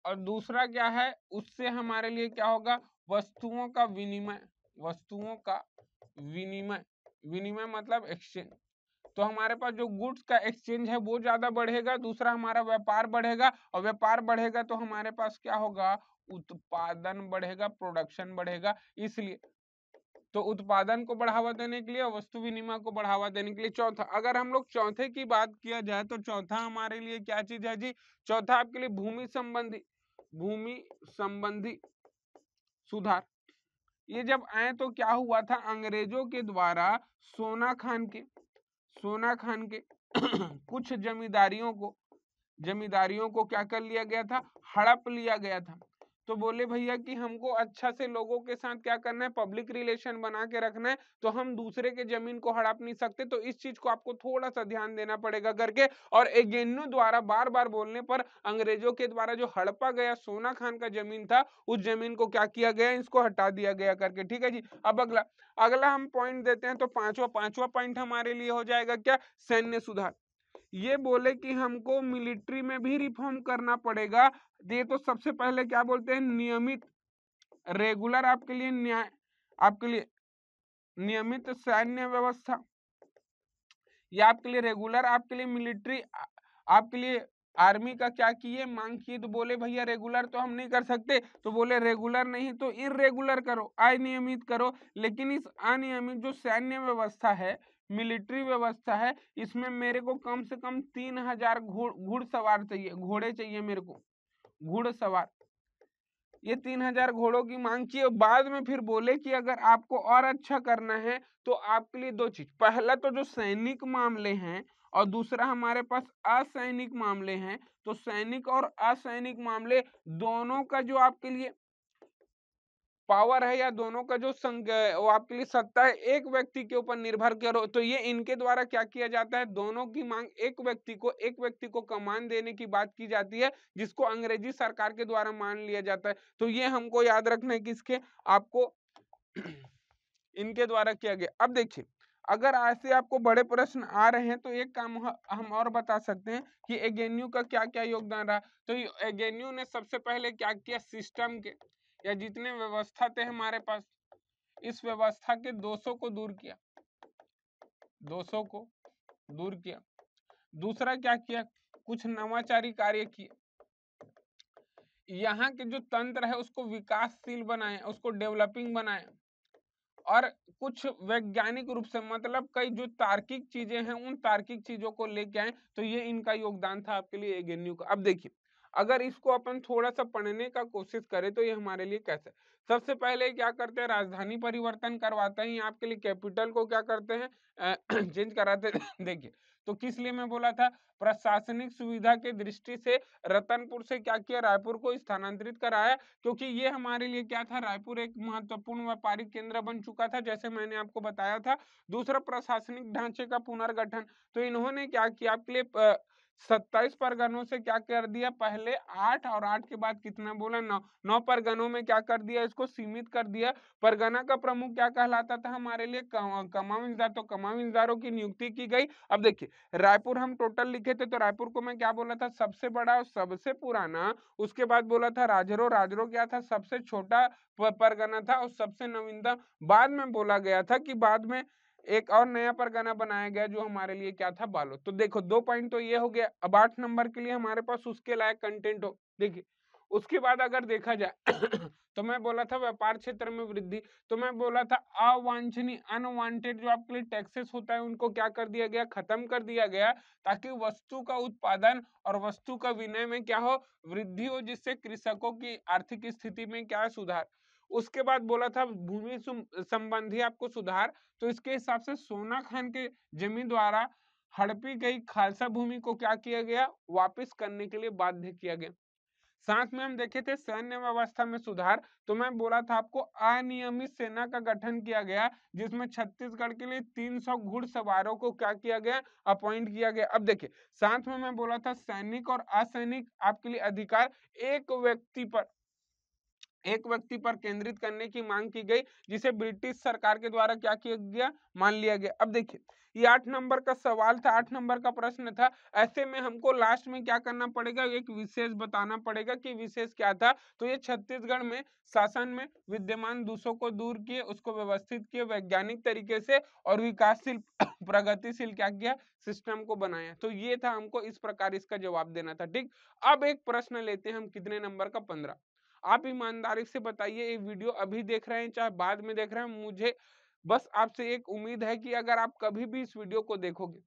और दूसरा क्या है उससे हमारे लिए क्या होगा वस्तुओं का विनिमय वस्तुओं का विनिमय विनिमय मतलब एक्सचेंज तो हमारे पास जो गुड्स का एक्सचेंज है वो ज्यादा बढ़ेगा दूसरा हमारा व्यापार बढ़ेगा और व्यापार बढ़ेगा तो हमारे पास क्या होगा उत्पादन बढ़ेगा प्रोडक्शन बढ़ेगा इसलिए तो उत्पादन को बढ़ावा देने के लिए और वस्तु विनिमय को बढ़ावा देने के लिए चौथा अगर हम लोग चौथे की बात किया जाए तो चौथा हमारे लिए क्या चीज है जी चौथा आपके लिए भूमि संबंधी भूमि संबंधी सुधार ये जब आए तो क्या हुआ था अंग्रेजों के द्वारा सोना खान के सोना खान के कुछ जमींदारियों को जमींदारियों को क्या कर लिया गया था हड़प लिया गया था तो बोले भैया कि हमको अच्छा से लोगों के साथ क्या करना है पब्लिक रिलेशन बना के रखना है तो हम दूसरे के जमीन को हड़प नहीं सकते तो इस चीज को आपको थोड़ा सा ध्यान देना पड़ेगा करके और एगेनो द्वारा बार बार बोलने पर अंग्रेजों के द्वारा जो हड़पा गया सोना खान का जमीन था उस जमीन को क्या किया गया इसको हटा दिया गया करके ठीक है जी अब अगला अगला हम पॉइंट देते हैं तो पांचवा पांचवा पॉइंट हमारे लिए हो जाएगा क्या सैन्य सुधार ये बोले कि हमको मिलिट्री में भी रिफॉर्म करना पड़ेगा ये तो सबसे पहले क्या बोलते हैं नियमित रेगुलर आपके लिए न्याय आपके लिए नियमित सैन्य व्यवस्था या आपके लिए रेगुलर आपके लिए मिलिट्री आपके लिए आर्मी का क्या किए मांग किए तो बोले भैया रेगुलर तो हम नहीं कर सकते तो बोले रेगुलर नहीं तो इनरेगुलर करो अनियमित करो लेकिन इस अनियमित जो सैन्य व्यवस्था है मिलिट्री व्यवस्था है इसमें मेरे को कम से कम तीन हजार घुड़सवार चाहिए घोड़े चाहिए मेरे को घुड़सवार ये तीन हजार घोड़ों की मांग की और बाद में फिर बोले कि अगर आपको और अच्छा करना है तो आपके लिए दो चीज पहला तो जो सैनिक मामले हैं और दूसरा हमारे पास असैनिक मामले हैं तो सैनिक और असैनिक मामले दोनों का जो आपके लिए पावर है या दोनों का जो संग वो आपके लिए सत्ता है एक व्यक्ति के ऊपर निर्भर करो तो ये इनके द्वारा क्या किया जाता है दोनों की मांग एक व्यक्ति को एक व्यक्ति को कमान देने की बात की जाती है जिसको अंग्रेजी सरकार के द्वारा मान लिया जाता है तो ये हमको याद रखना है किसके आपको इनके द्वारा किया गया अब देखिए अगर ऐसे आपको बड़े प्रश्न आ रहे हैं तो एक काम हम और बता सकते हैं कि एगेन्यू का क्या क्या योगदान रहा तो एगेन्यू ने सबसे पहले क्या किया सिस्टम के या जितने व्यवस्था थे हमारे पास इस व्यवस्था के 200 को दूर किया 200 को दूर किया दूसरा क्या किया कुछ नवाचारी कार्य किए यहाँ के जो तंत्र है उसको विकासशील बनाए उसको डेवलपिंग बनाए और कुछ वैज्ञानिक रूप से मतलब कई जो तार्किक चीजें हैं उन तार्किक चीजों को लेके आए तो ये इनका योगदान था आपके लिए एगेन्यू का अब देखिए अगर इसको अपन थोड़ा सा पढ़ने का कोशिश करें तो ये हमारे लिए कैसे सबसे पहले क्या करते हैं राजधानी परिवर्तन करवाते हैं आपके लिए कैपिटल को क्या करते हैं चेंज कराते देखिए तो किस लिए मैं बोला था प्रशासनिक सुविधा के दृष्टि से रतनपुर से क्या किया रायपुर को स्थानांतरित कराया क्योंकि ये हमारे लिए क्या था रायपुर एक महत्वपूर्ण व्यापारिक केंद्र बन चुका था जैसे मैंने आपको बताया था दूसरा प्रशासनिक ढांचे का पुनर्गठन तो इन्होंने क्या किया आपके लिए सत्ताईस परगनों से क्या कर दिया पहले आठ और आठ के बाद कितना बोला नौ नौ परगनों में क्या कर दिया इसको सीमित कर दिया परगना का प्रमुख क्या कहलाता था हमारे लिए कमाविंजार तो कमाविंजारों की नियुक्ति की गई अब देखिए रायपुर हम टोटल लिखे थे तो रायपुर को मैं क्या बोला था सबसे बड़ा और सबसे पुराना उसके बाद बोला था राजरो राजरो क्या था सबसे छोटा परगना था और सबसे नवीनतम बाद में बोला गया था कि बाद में एक और नया परगना बनाया गया जो हमारे लिए क्या था बालो तो देखो दो पॉइंट तो ये हो गया अब आठ नंबर के लिए हमारे पास उसके लायक कंटेंट हो देखिए उसके बाद अगर देखा जाए तो मैं बोला था व्यापार क्षेत्र में वृद्धि तो मैं बोला था अवांछनीय अनवांटेड जो आपके लिए टैक्सेस होता है उनको क्या कर दिया गया खत्म कर दिया गया ताकि वस्तु का उत्पादन और वस्तु का विनय में क्या हो वृद्धि हो जिससे कृषकों की आर्थिक स्थिति में क्या सुधार उसके बाद बोला था भूमि संबंधी आपको सुधार तो इसके हिसाब से सोना खान के जमीन द्वारा हड़पी गई खालसा भूमि को क्या किया गया वापस करने के लिए बाध्य किया गया साथ में हम देखे थे सैन्य व्यवस्था में सुधार तो मैं बोला था आपको अनियमित सेना का गठन किया गया जिसमें छत्तीसगढ़ के लिए 300 सौ घुड़सवारों को क्या किया गया अपॉइंट किया गया अब देखिए साथ में मैं बोला था सैनिक और असैनिक आपके लिए अधिकार एक व्यक्ति पर एक व्यक्ति पर केंद्रित करने की मांग की गई जिसे ब्रिटिश सरकार के द्वारा क्या किया गया मान लिया गया अब देखिए ये आठ नंबर का सवाल था आठ नंबर का प्रश्न था ऐसे में हमको लास्ट में क्या करना पड़ेगा एक विशेष बताना पड़ेगा कि विशेष क्या था तो ये छत्तीसगढ़ में शासन में विद्यमान दूसरों को दूर किए उसको व्यवस्थित किए वैज्ञानिक तरीके से और विकासशील प्रगतिशील क्या किया सिस्टम को बनाया तो ये था हमको इस प्रकार इसका जवाब देना था ठीक अब एक प्रश्न लेते हैं हम कितने नंबर का पंद्रह आप ईमानदारी से बताइए ये वीडियो अभी देख रहे हैं चाहे बाद में देख रहे हैं मुझे बस आपसे एक उम्मीद है कि अगर आप कभी भी इस वीडियो को देखोगे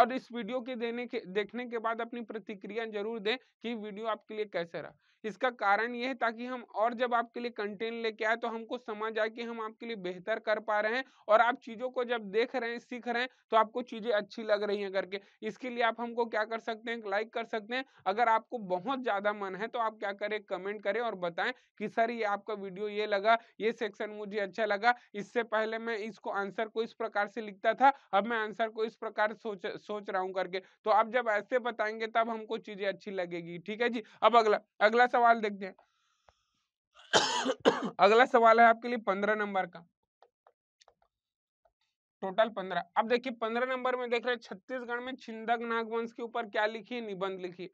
और इस वीडियो के देने के देखने के बाद अपनी प्रतिक्रिया जरूर दें कि वीडियो आपके लिए कैसे रहा इसका कारण ये है ताकि हम और जब आपके लिए कंटेंट लेके आए तो हमको समझ आए कि हम आपके लिए बेहतर कर पा रहे हैं और आप चीज़ों को जब देख रहे हैं सीख रहे हैं तो आपको चीज़ें अच्छी लग रही हैं करके इसके लिए आप हमको क्या कर सकते हैं लाइक कर सकते हैं अगर आपको बहुत ज़्यादा मन है तो आप क्या करें कमेंट करें और बताएं कि सर ये आपका वीडियो ये लगा ये सेक्शन मुझे अच्छा लगा इससे पहले मैं इसको आंसर को इस प्रकार से लिखता था अब मैं आंसर को इस प्रकार सोच सोच रहा हूँ करके तो आप जब ऐसे बताएंगे तब हमको चीज़ें अच्छी लगेगी ठीक है जी अब अगला अगला सवाल देखते हैं अगला सवाल है आपके लिए पंद्रह नंबर का टोटल पंद्रह अब देखिए पंद्रह नंबर में देख रहे छत्तीसगढ़ में छिंदक नागवंश के ऊपर क्या लिखी निबंध लिखी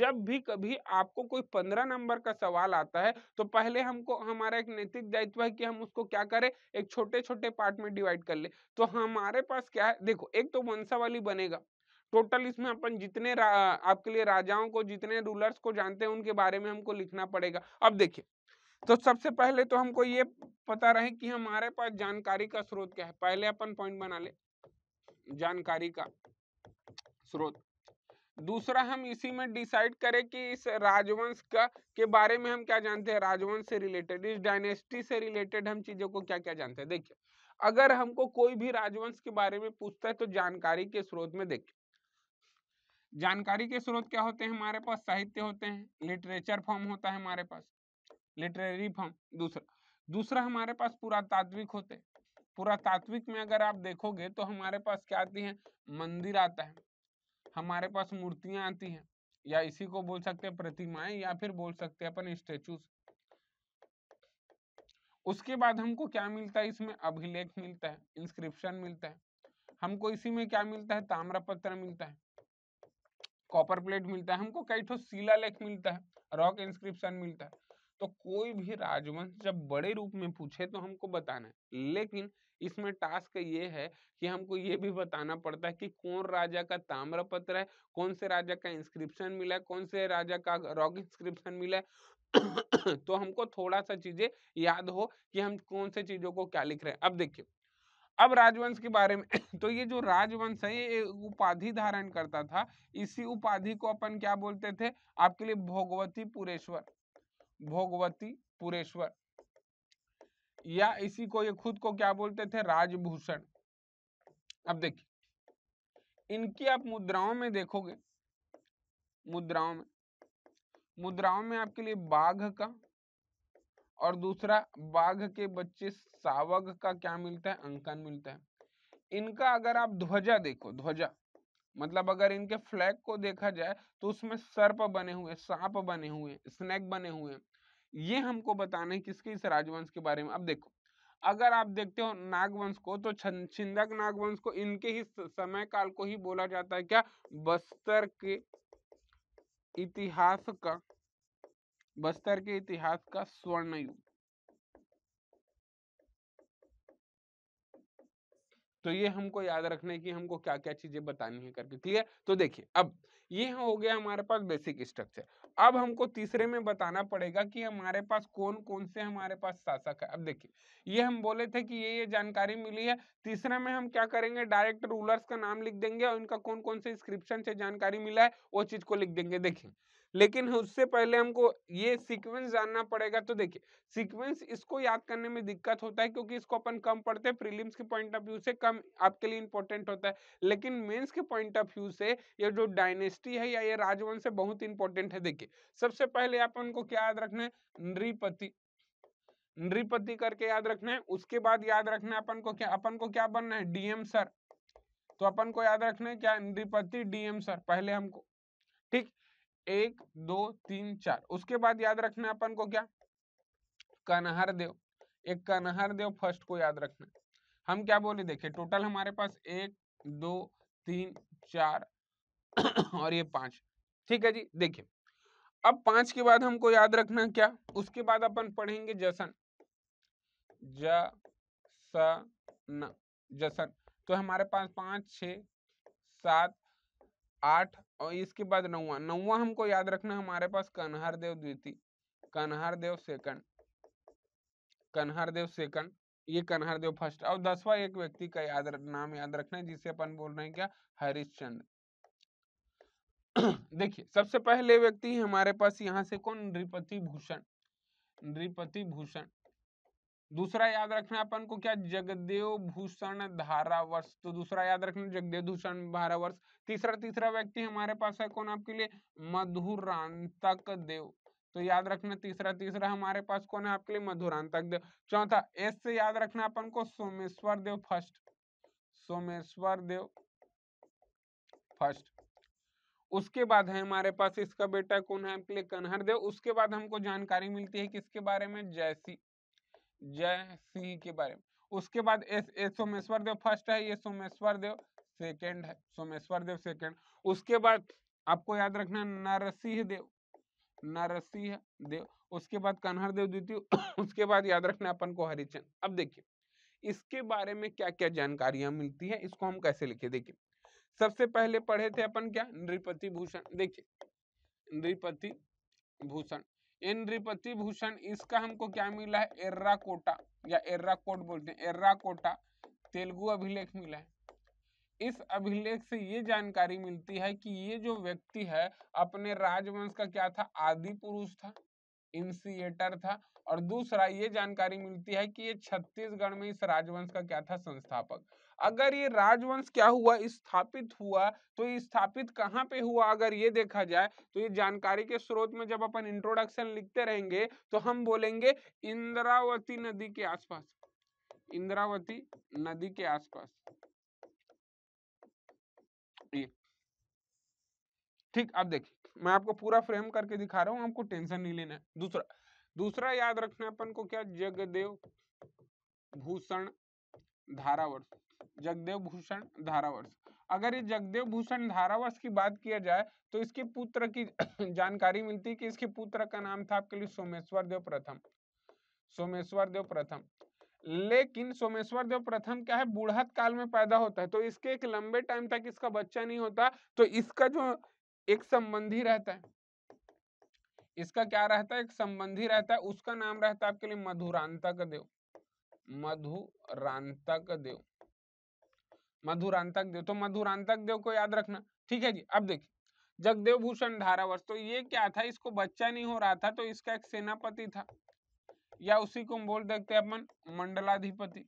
जब भी कभी आपको कोई पंद्रह नंबर का सवाल आता है तो पहले हमको हमारा एक नैतिक दायित्व है कि हम उसको क्या करें एक छोटे छोटे पार्ट में डिवाइड कर ले तो हमारे पास क्या है देखो एक तो वंशावली बनेगा टोटल इसमें अपन जितने आपके लिए राजाओं को जितने रूलर्स को जानते हैं उनके बारे में हमको लिखना पड़ेगा अब देखिए तो सबसे पहले तो हमको ये पता रहे कि हमारे पास जानकारी का स्रोत क्या है पहले अपन पॉइंट बना ले जानकारी का स्रोत दूसरा हम इसी में डिसाइड करें कि इस राजवंश का के बारे में हम क्या जानते हैं राजवंश से रिलेटेड इस डायनेस्टी से रिलेटेड हम चीजों को क्या क्या जानते हैं देखिए अगर हमको कोई भी राजवंश के बारे में पूछता है तो जानकारी के स्रोत में देखिए जानकारी के स्रोत क्या होते हैं हमारे पास साहित्य होते हैं लिटरेचर फॉर्म होता है हमारे पास लिटरेरी फॉर्म दूसरा दूसरा हमारे पास पुरातात्विक होते हैं पुरातात्विक में अगर आप देखोगे तो हमारे पास क्या आती है मंदिर आता है हमारे पास मूर्तियां आती हैं या इसी को बोल सकते हैं प्रतिमाएं या फिर बोल सकते हैं अपन स्टेचूज उसके बाद हमको क्या मिलता है इसमें अभिलेख मिलता है इंस्क्रिप्शन मिलता है हमको इसी में क्या मिलता है ताम्रपत्र मिलता है कॉपर प्लेट मिलता है हमको कई ठो शिला लेख मिलता है रॉक इंस्क्रिप्शन मिलता है तो कोई भी राजवंश जब बड़े रूप में पूछे तो हमको बताना है लेकिन इसमें टास्क ये है कि हमको ये भी बताना पड़ता है कि कौन राजा का ताम्र पत्र है कौन से राजा का इंस्क्रिप्शन मिला है कौन से राजा का रॉक इंस्क्रिप्शन मिला है तो हमको थोड़ा सा चीजें याद हो कि हम कौन से चीजों को क्या लिख रहे हैं अब देखिए अब राजवंश के बारे में तो ये जो राजवंश है ये उपाधि धारण करता था इसी उपाधि को अपन क्या बोलते थे आपके लिए भोगवती पुरेश्वर भोगवती पुरेश्वर या इसी को ये खुद को क्या बोलते थे राजभूषण अब देखिए इनकी आप मुद्राओं में देखोगे मुद्राओं में मुद्राओं में आपके लिए बाघ का और दूसरा बाघ के बच्चे सावग का क्या मिलता है अंकन मिलता है इनका अगर आप ध्वजा देखो ध्वजा मतलब अगर इनके फ्लैग को देखा जाए तो उसमें सर्प बने हुए सांप बने हुए स्नेक बने हुए ये हमको बताने किसके इस राजवंश के बारे में अब देखो अगर आप देखते हो नागवंश को तो छिंदक नागवंश को इनके ही समय काल को ही बोला जाता है क्या बस्तर के इतिहास का बस्तर के इतिहास का स्वर्ण युग तो ये हमको याद रखना है कि हमको क्या क्या चीजें बतानी है करके क्लियर तो देखिए अब ये हो गया हमारे पास बेसिक स्ट्रक्चर अब हमको तीसरे में बताना पड़ेगा कि हमारे पास कौन कौन से हमारे पास शासक है अब देखिए ये हम बोले थे कि ये ये जानकारी मिली है तीसरे में हम क्या करेंगे डायरेक्ट रूलर्स का नाम लिख देंगे और इनका कौन कौन से इंस्क्रिप्शन से जानकारी मिला है वो चीज को लिख देंगे देखिए लेकिन उससे पहले हमको ये सीक्वेंस जानना पड़ेगा तो देखिए सीक्वेंस इसको याद करने में दिक्कत होता है क्योंकि इसको अपन कम पढ़ते हैं प्रीलिम्स के पॉइंट ऑफ व्यू से कम आपके लिए इंपॉर्टेंट होता है लेकिन मेंस के पॉइंट ऑफ व्यू से ये जो डायनेस्टी है या ये राजवंश है बहुत इंपॉर्टेंट है देखिए सबसे पहले अपन को क्या याद रखना है नृपति नृपति करके याद रखना है उसके बाद याद रखना है अपन को क्या अपन को क्या बनना है डीएम सर तो अपन को याद रखना है क्या नृपति डीएम सर पहले हमको ठीक एक दो तीन चार उसके बाद याद रखना अपन को क्या कन्हर देव एक कन्हर देव फर्स्ट को याद रखना हम क्या बोले देखिये टोटल हमारे पास एक दो तीन चार और ये पांच ठीक है जी देखिए अब पांच के बाद हमको याद रखना क्या उसके बाद अपन पढ़ेंगे जसन जसन जसन तो हमारे पास पांच छ सात आठ और इसके बाद नौवा नौवा हमको याद रखना हमारे पास कन्हर देव द्वितीय कन्हर देव सेकंड कन्हर देव सेकंड ये कन्हर देव फर्स्ट और दसवा एक व्यक्ति का याद नाम याद रखना है जिसे अपन बोल रहे हैं क्या हरिश्चंद्र देखिए सबसे पहले व्यक्ति हमारे पास यहाँ से कौन नृपति भूषण नृपति भूषण दूसरा याद रखना अपन को क्या जगदेव भूषण धारावर्ष तो दूसरा याद रखना जगदेव भूषण धारावर्ष तीसरा तीसरा व्यक्ति हमारे पास है कौन आपके लिए मधुरांतक देव तो याद रखना तीसरा तीसरा हमारे पास कौन है आपके लिए मधुरांतक देव चौथा एस से याद रखना अपन को सोमेश्वर देव फर्स्ट सोमेश्वर देव फर्स्ट उसके बाद है हमारे पास इसका बेटा कौन है आपके लिए कन्हर देव उसके बाद हमको जानकारी मिलती है किसके बारे में जैसी जय सिंह के बारे में उसके बाद S A Someshwar Dev first है ये सोमेश्वर देव सेकंड है सोमेश्वर देव सेकंड उसके बाद आपको याद रखना नरसिंह देव नरसिंह देव उसके बाद कन्हर देव द्वितीय उसके बाद याद रखना अपन को हरिचंद अब देखिए इसके बारे में क्या क्या जानकारियां मिलती है इसको हम कैसे लिखे देखिए सबसे पहले पढ़े थे अपन क्या नृपति भूषण देखिए नृपति भूषण इंद्रिपति भूषण इसका हमको क्या मिला है एर्रा कोटा या एर्रा कोट बोलते हैं एर्रा कोटा तेलुगु अभिलेख मिला है इस अभिलेख से ये जानकारी मिलती है कि ये जो व्यक्ति है अपने राजवंश का क्या था आदि पुरुष था इंसिएटर था और दूसरा ये जानकारी मिलती है कि ये छत्तीसगढ़ में इस राजवंश का क्या था संस्थापक अगर ये राजवंश क्या हुआ स्थापित हुआ तो स्थापित कहाँ पे हुआ अगर ये देखा जाए तो ये जानकारी के स्रोत में जब अपन इंट्रोडक्शन लिखते रहेंगे तो हम बोलेंगे इंद्रावती नदी के आसपास इंद्रावती नदी के आसपास ठीक अब देखिए मैं आपको पूरा फ्रेम करके दिखा रहा हूं आपको टेंशन नहीं लेना है दूसरा दूसरा याद रखना अपन को क्या जगदेव भूषण धारावर्ष जगदेव भूषण धारावर्ष अगर ये जगदेव भूषण धारावर्ष की बात किया जाए तो इसके पुत्र की जानकारी मिलती है कि इसके पुत्र का नाम था आपके लिए सोमेश्वर देव प्रथम सोमेश्वर देव प्रथम लेकिन सोमेश्वर देव प्रथम क्या है बूढ़त काल में पैदा होता है तो इसके एक लंबे टाइम तक इसका बच्चा नहीं होता तो इसका जो एक संबंधी रहता है इसका क्या रहता है एक संबंधी रहता है उसका नाम रहता है आपके लिए मधुरांतक देव मधुरांतक देव मधुरांतक देव तो मधुरांतक देव को याद रखना ठीक है जी अब देखिए जगदेव भूषण धारावर्ष तो ये क्या था इसको बच्चा नहीं हो रहा था तो इसका एक सेनापति था या उसी को हम बोल देखते अपन मंडलाधिपति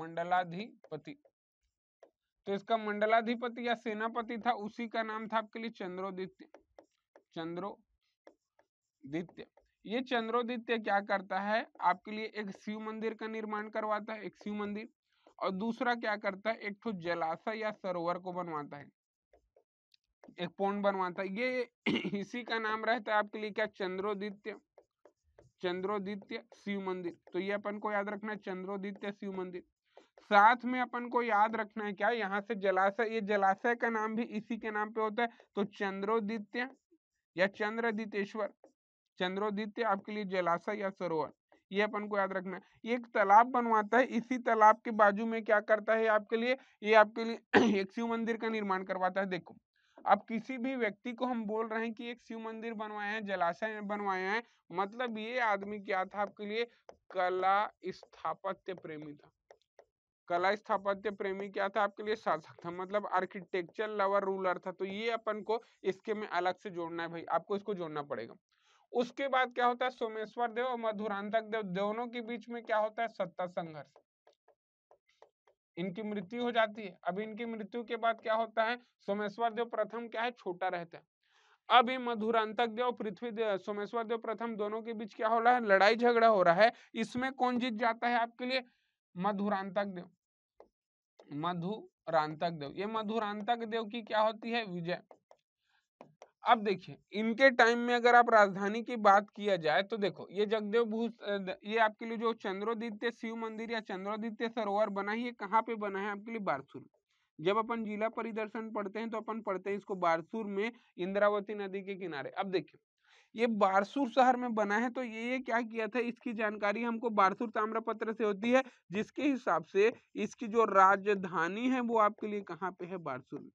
मंडलाधिपति तो इसका मंडलाधिपति या सेनापति था उसी का नाम था आपके लिए चंद्रोदित्य चंद्रोदित्य ये चंद्रोदित्य क्या करता है आपके लिए एक शिव मंदिर का निर्माण करवाता है एक शिव मंदिर और दूसरा क्या करता है एक ठो जलाशय या सरोवर को बनवाता है एक पोन बनवाता है ये इसी का नाम रहता है आपके लिए क्या चंद्रोदित्य चंद्रोदित्य शिव मंदिर तो ये अपन को याद रखना है चंद्रोदित्य शिव मंदिर साथ में अपन को याद रखना है क्या यहाँ से जलाशय ये जलाशय का नाम भी इसी के नाम पे होता है तो चंद्रोदित्य या चंद्रदितेश्वर चंद्रोदित्य आपके लिए जलाशय या सरोवर ये अपन को याद रखना है एक तालाब बनवाता है इसी तालाब के बाजू में क्या करता है आपके लिए ये आपके लिए एक शिव मंदिर का निर्माण करवाता है देखो अब किसी भी व्यक्ति को हम बोल रहे हैं कि एक शिव मंदिर बनवाया है जलाशय बनवाया है मतलब ये आदमी क्या था आपके लिए कला स्थापत्य प्रेमी था कला स्थापत्य प्रेमी क्या था आपके लिए शासक था मतलब आर्किटेक्चर लवर रूलर था तो ये अपन को इसके में अलग से जोड़ना है भाई आपको इसको जोड़ना पड़ेगा उसके बाद क्या होता है सोमेश्वर देव और मधुरांतक देव दोनों के बीच में क्या होता है सत्ता संघर्ष इनकी मृत्यु हो जाती है अब इनकी मृत्यु के बाद क्या होता है सोमेश्वर देव प्रथम क्या है छोटा रहता है अब ये मधुरांतक देव पृथ्वी देव सोमेश्वर देव प्रथम दोनों के बीच क्या हो रहा है लड़ाई झगड़ा हो रहा है इसमें कौन जीत जाता है आपके लिए मधुरांतक देव मधुरांतक देव ये मधुरांतक देव की क्या होती है विजय अब देखिए इनके टाइम में अगर आप राजधानी की बात किया जाए तो देखो ये जगदेव भू ये आपके लिए जो चंद्रोदित्य शिव मंदिर या चंद्रोदित्य सरोवर बना है ये कहाँ पे बना है आपके लिए बारसूर जब अपन जिला परिदर्शन पढ़ते हैं तो अपन पढ़ते हैं इसको बारसूर में इंद्रावती नदी के किनारे अब देखिये ये बारसूर शहर में बना है तो ये क्या किया था इसकी जानकारी हमको बारसूर ताम्रपत्र से होती है जिसके हिसाब से इसकी जो राजधानी है वो आपके लिए कहाँ पे है बारसूर में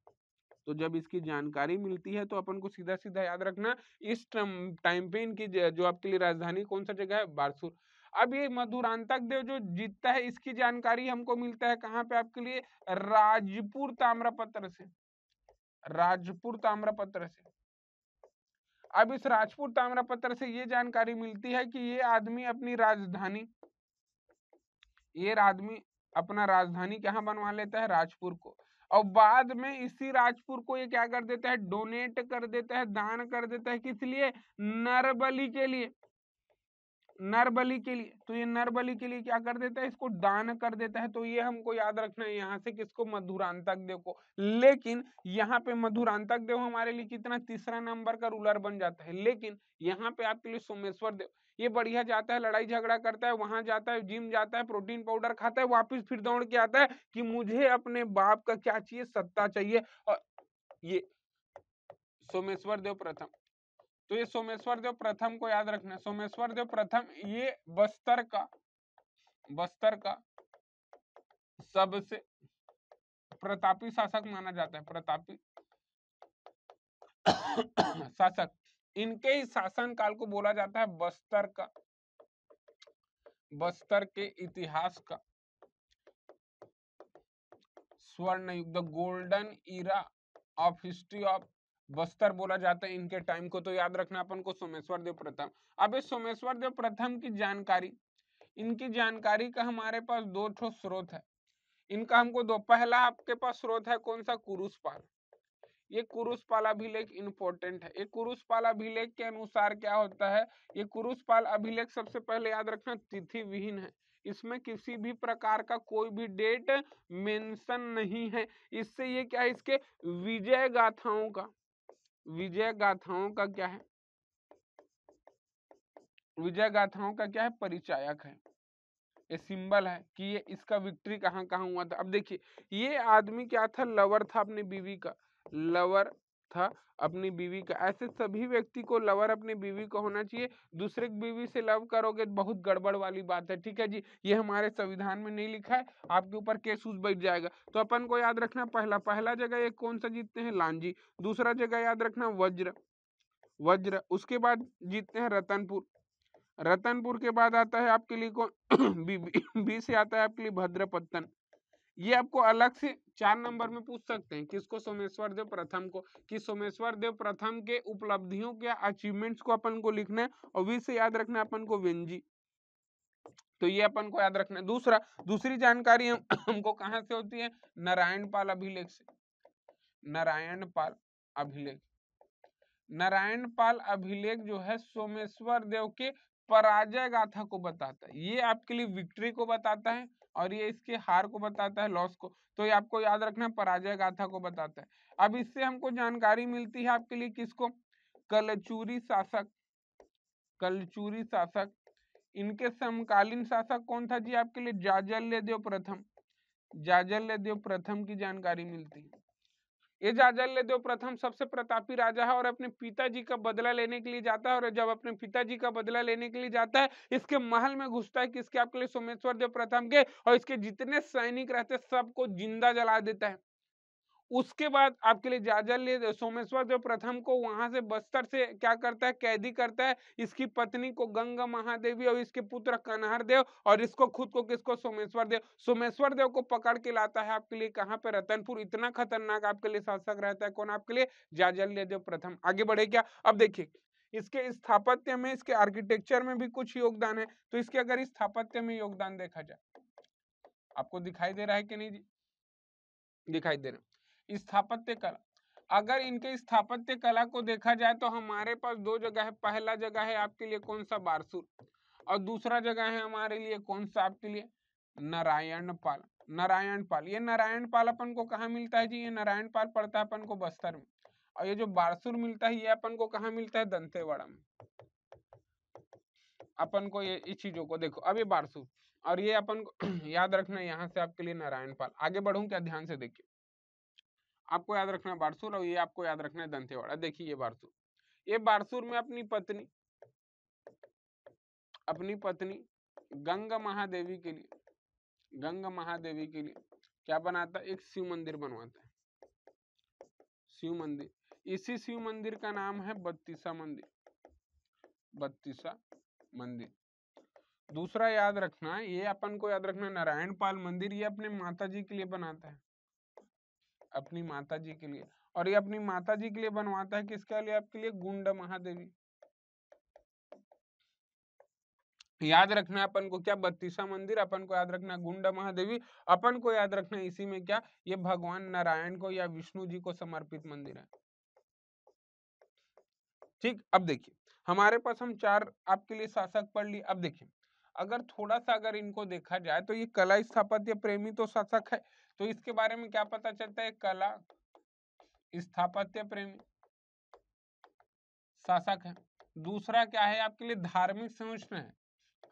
तो जब इसकी जानकारी मिलती है तो अपन को सीधा सीधा याद रखना इस टाइम पे इनकी जो आपके लिए राजधानी कौन सा जगह है बारसूर अब ये मधुरांतक देव जो जीतता है इसकी जानकारी हमको मिलता है कहाँ पे आपके लिए राजपुर ताम्रपत्र से राजपुर ताम्रपत्र से अब इस राजपुर ताम्रपत्र से ये जानकारी मिलती है कि ये आदमी अपनी राजधानी ये आदमी अपना राजधानी कहाँ बनवा लेता है राजपुर को और बाद में इसी राजपुर को ये क्या कर देता है डोनेट कर देता है दान कर देता है किस लिए नरबली के लिए नरबली के लिए तो ये नरबली के लिए क्या कर देता है इसको दान कर देता है तो ये हमको याद रखना है यहाँ से किसको मधुरांतक देव को लेकिन यहाँ पे मधुरांतक देव हमारे लिए कितना तीसरा नंबर का रूलर बन जाता है लेकिन यहाँ पे आपके लिए सोमेश्वर देव ये बढ़िया जाता है लड़ाई झगड़ा करता है वहां जाता है जिम जाता है प्रोटीन पाउडर खाता है वापस फिर दौड़ के आता है कि मुझे अपने बाप का क्या चाहिए सत्ता चाहिए और ये सोमेश्वर देव प्रथम तो ये सोमेश्वर देव प्रथम को याद रखना सोमेश्वर देव प्रथम ये बस्तर का बस्तर का सबसे प्रतापी शासक माना जाता है प्रतापी शासक इनके ही शासन काल को बोला जाता है बस्तर का बस्तर के इतिहास का स्वर्ण युग the golden era of history of Bastar बोला जाता है इनके टाइम को तो याद रखना अपन को सोमेश्वर देव प्रथम अब सोमेश्वर देव प्रथम की जानकारी इनकी जानकारी का हमारे पास दो ठो स्रोत है इनका हमको दो पहला आपके पास स्रोत है कौन सा कुरुष पाल ये कुरुषपाल अभिलेख इंपॉर्टेंट है ये कुरुषपाल अभिलेख के अनुसार क्या होता है ये कुरुषपाल अभिलेख सबसे पहले याद रखना तिथि विहीन है इसमें किसी भी प्रकार का कोई भी डेट मेंशन नहीं है इससे ये क्या है इसके विजय गाथाओं का विजय गाथाओं का क्या है विजय गाथाओं का क्या है परिचायक है ये सिंबल है कि ये इसका विक्ट्री कहाँ कहाँ हुआ था अब देखिए ये आदमी क्या था लवर था अपनी बीवी का लवर था अपनी बीवी का ऐसे सभी व्यक्ति को लवर अपनी बीवी को होना चाहिए दूसरे बीवी से लव करोगे तो बहुत गड़बड़ वाली बात है ठीक है जी ये हमारे संविधान में नहीं लिखा है आपके ऊपर केस उस बैठ जाएगा तो अपन को याद रखना पहला पहला जगह ये कौन सा जीतते हैं लांजी दूसरा जगह याद रखना वज्र वज्र उसके बाद जीतते हैं रतनपुर रतनपुर के बाद आता है आपके लिए कौन बी, बी से आता है आपके लिए भद्रपत्तन ये आपको अलग से चार नंबर में पूछ सकते हैं किसको सोमेश्वर देव प्रथम को कि सोमेश्वर देव प्रथम के उपलब्धियों के अचीवमेंट्स को अपन को लिखना है और वी से याद रखना अपन को व्यंजी तो ये अपन को याद रखना है दूसरा दूसरी जानकारी हम हमको कहाँ से होती है नारायण पाल अभिलेख से नारायण पाल अभिलेख नारायण पाल अभिलेख जो है सोमेश्वर देव के पराजय गाथा को बताता है ये आपके लिए विक्ट्री को बताता है और ये इसके हार को बताता है लॉस को तो ये आपको याद रखना पराजय गाथा को बताता है अब इससे हमको जानकारी मिलती है आपके लिए किसको कलचूरी शासक कलचूरी शासक इनके समकालीन शासक कौन था जी आपके लिए जाजल्य देव प्रथम जाजल्य देव प्रथम की जानकारी मिलती है ये जाजल्य प्रथम सबसे प्रतापी राजा है और अपने पिताजी का बदला लेने के लिए जाता है और जब अपने पिताजी का बदला लेने के लिए जाता है इसके महल में घुसता है किसके आपके लिए सोमेश्वर देव प्रथम के और इसके जितने सैनिक रहते सबको जिंदा जला देता है उसके बाद आपके लिए जाजल ले सोमेश्वर देव प्रथम को वहां से बस्तर से क्या करता है कैदी करता है इसकी पत्नी को गंगा महादेवी और इसके पुत्र कन्हर देव और इसको खुद को किसको सोमेश्वर देव सोमेश्वर देव को पकड़ के लाता है आपके लिए कहाँ पे रतनपुर इतना खतरनाक आपके लिए शासक रहता है कौन आपके लिए जाजल देव प्रथम आगे बढ़े क्या अब देखिए इसके स्थापत्य में इसके आर्किटेक्चर में भी कुछ योगदान है तो इसके अगर स्थापत्य में योगदान देखा जाए आपको दिखाई दे रहा है कि नहीं दिखाई दे रहा स्थापत्य कला अगर इनके स्थापत्य कला को देखा जाए तो हमारे पास दो जगह है पहला जगह है आपके लिए कौन सा बारसूर और दूसरा जगह है हमारे लिए कौन सा आपके लिए नारायण पाल नारायण पाल ये नारायण पाल अपन को कहाँ मिलता है जी ये नारायण पाल पड़ता है अपन को बस्तर में और ये जो बारसूर मिलता है ये अपन को कहा मिलता है दंतेवाड़ा में अपन को ये इस चीजों को देखो अब ये बारसूर और ये अपन को याद रखना यहाँ से आपके लिए नारायण पाल आगे बढ़ू क्या ध्यान से देखिए आपको याद रखना बारसूर और ये आपको याद रखना है दंतेवाड़ा देखिए ये बारसूर ये बारसूर में अपनी पत्नी अपनी पत्नी गंगा महादेवी के लिए गंगा महादेवी के लिए क्या बनाता है एक शिव मंदिर बनवाता है शिव मंदिर इसी शिव मंदिर का नाम है बत्तीसा मंदिर बत्तीसा मंदिर दूसरा याद रखना ये अपन को याद रखना नारायण पाल मंदिर ये अपने माता जी के लिए बनाता है अपनी माता जी के लिए और ये अपनी माता जी के लिए बनवाता है किसके लिए आपके लिए गुंड महादेवी याद रखना अपन को क्या बत्तीसा मंदिर अपन को याद रखना गुंडा महादेवी अपन को याद रखना इसी में क्या ये भगवान नारायण को या विष्णु जी को समर्पित मंदिर है ठीक अब देखिए हमारे पास हम चार आपके लिए शासक पढ़ लिए अब देखिए अगर थोड़ा सा अगर इनको देखा जाए तो ये कला स्थापत्य प्रेमी तो शासक है तो इसके बारे में क्या पता चलता है कला स्थापत्य प्रेमी शासक है दूसरा क्या है आपके लिए धार्मिक सहिष्णु है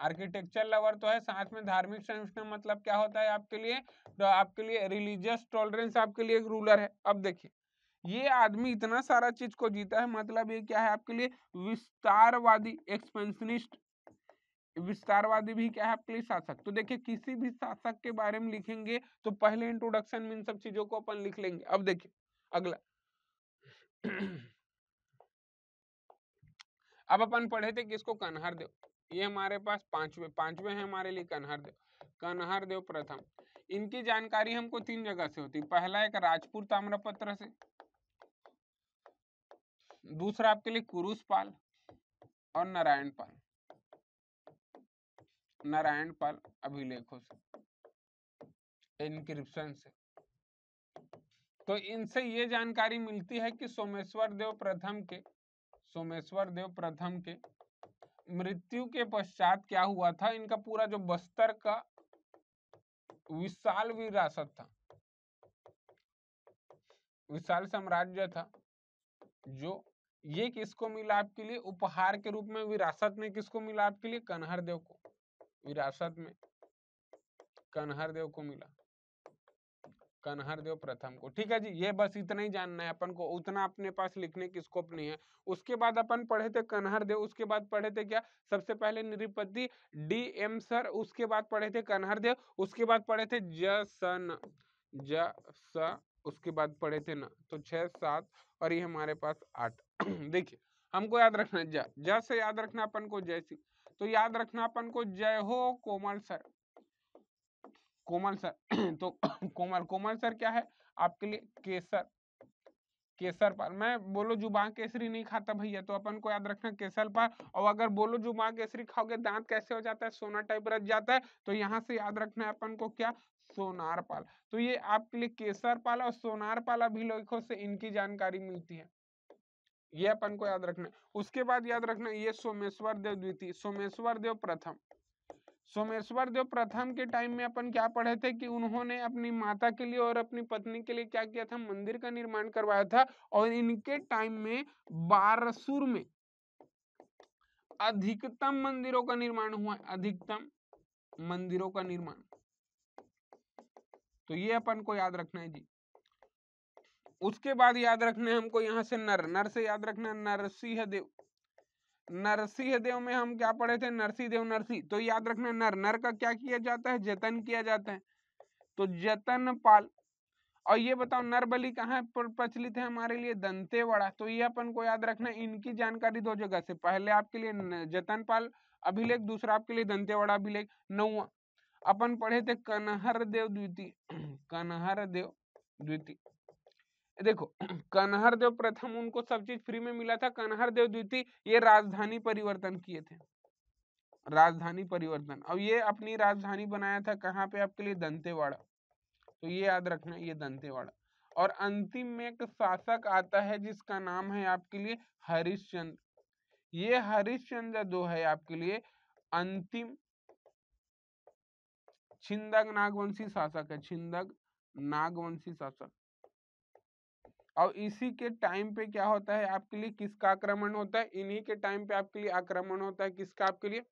आर्किटेक्चर लवर तो है साथ में धार्मिक सहिष्णु मतलब क्या होता है आपके लिए तो आपके लिए रिलीजियस टॉलरेंस आपके लिए एक रूलर है अब देखिए ये आदमी इतना सारा चीज को जीता है मतलब ये क्या है आपके लिए विस्तारवादी एक्सपेंशनिस्ट विस्तारवादी भी क्या है आपके शासक तो देखिए किसी भी शासक के बारे में लिखेंगे तो पहले इंट्रोडक्शन में इन सब चीजों को अपन लिख लेंगे अब देखिए अगला अब अपन पढ़े थे किसको कन्हर देव ये हमारे पास पांचवे पांचवे हैं हमारे लिए कन्हर देव कन्हर देव प्रथम इनकी जानकारी हमको तीन जगह से होती पहला एक राजपुर ताम्रपत्र से दूसरा आपके लिए कुरुष पाल और नारायण पाल नारायण पाल अभिलेखों से इनक्रिप्शन से तो इनसे ये जानकारी मिलती है कि सोमेश्वर देव प्रथम के सोमेश्वर देव प्रथम के मृत्यु के पश्चात क्या हुआ था इनका पूरा जो बस्तर का विशाल विरासत था विशाल साम्राज्य था जो ये किसको मिला आपके लिए उपहार के रूप में विरासत में किसको मिला आपके लिए कन्हर देव को विरासत में कन्हर देव को मिला कन्हर देव प्रथम को ठीक है जी ये बस इतना ही जानना है अपन को उतना अपने पास लिखने की स्कोप नहीं है उसके बाद अपन पढ़े थे कन्हर देव उसके बाद पढ़े थे क्या सबसे पहले निरुपति डी एम सर उसके बाद पढ़े थे कन्हर देव उसके बाद पढ़े थे न ज स उसके बाद पढ़े थे न तो छह सात और ये हमारे पास आठ देखिए हमको याद रखना है ज से याद रखना अपन को जैसी तो याद रखना अपन को जय हो कोमल सर कोमल सर तो कोमल कोमल सर क्या है आपके लिए केसर केसर पाल मैं बोलो जुबा केसरी नहीं खाता भैया तो अपन को याद रखना केसर पाल और अगर बोलो जुबा केसरी खाओगे दांत कैसे हो जाता है सोना टाइप रच जाता है तो यहाँ से याद रखना है अपन को क्या सोनार पाल तो ये आपके लिए केसर पाल और सोनार पाल अभिलेखों से इनकी जानकारी मिलती है ये अपन को याद रखना उसके बाद याद रखना ये सोमेश्वर देव द्वितीय सोमेश्वर देव प्रथम सोमेश्वर देव प्रथम के टाइम में अपन क्या पढ़े थे कि उन्होंने अपनी माता के लिए और अपनी पत्नी के लिए क्या किया था मंदिर का निर्माण करवाया था और इनके टाइम में बारसूर में अधिकतम मंदिरों का निर्माण हुआ अधिकतम मंदिरों का निर्माण तो ये अपन को याद रखना है जी उसके बाद याद रखना हमको यहाँ से नर नर से याद रखना नरसिंह देव नरसिंह देव में हम क्या पढ़े थे नरसिंह देव नरसिंह तो याद रखना नर नर का क्या किया जाता है जतन किया जाता है तो जतन पाल और ये बताओ नर बलि कहाँ प्रचलित है हमारे लिए दंतेवाड़ा तो ये अपन को याद रखना इनकी जानकारी दो जगह से पहले आपके लिए जतन पाल अभिलेख दूसरा आपके लिए दंतेवाड़ा अभिलेख नौवा अपन पढ़े थे कनहर देव द्वितीय कनहर देव द्वितीय देखो कन्हर देव प्रथम उनको सब चीज फ्री में मिला था कन्हर देव द्वितीय ये राजधानी परिवर्तन किए थे राजधानी परिवर्तन अब ये अपनी राजधानी बनाया था कहाँ पे आपके लिए दंतेवाड़ा तो ये याद रखना ये दंतेवाड़ा और अंतिम में एक शासक आता है जिसका नाम है आपके लिए हरिश्चंद्र ये हरिश्चंद्र जो है आपके लिए अंतिम छिंदक नागवंशी शासक है छिंदक नागवंशी शासक और इसी के टाइम पे क्या होता है आपके लिए किसका आक्रमण होता है इन्हीं के टाइम पे आपके लिए आक्रमण होता है किसका आपके लिए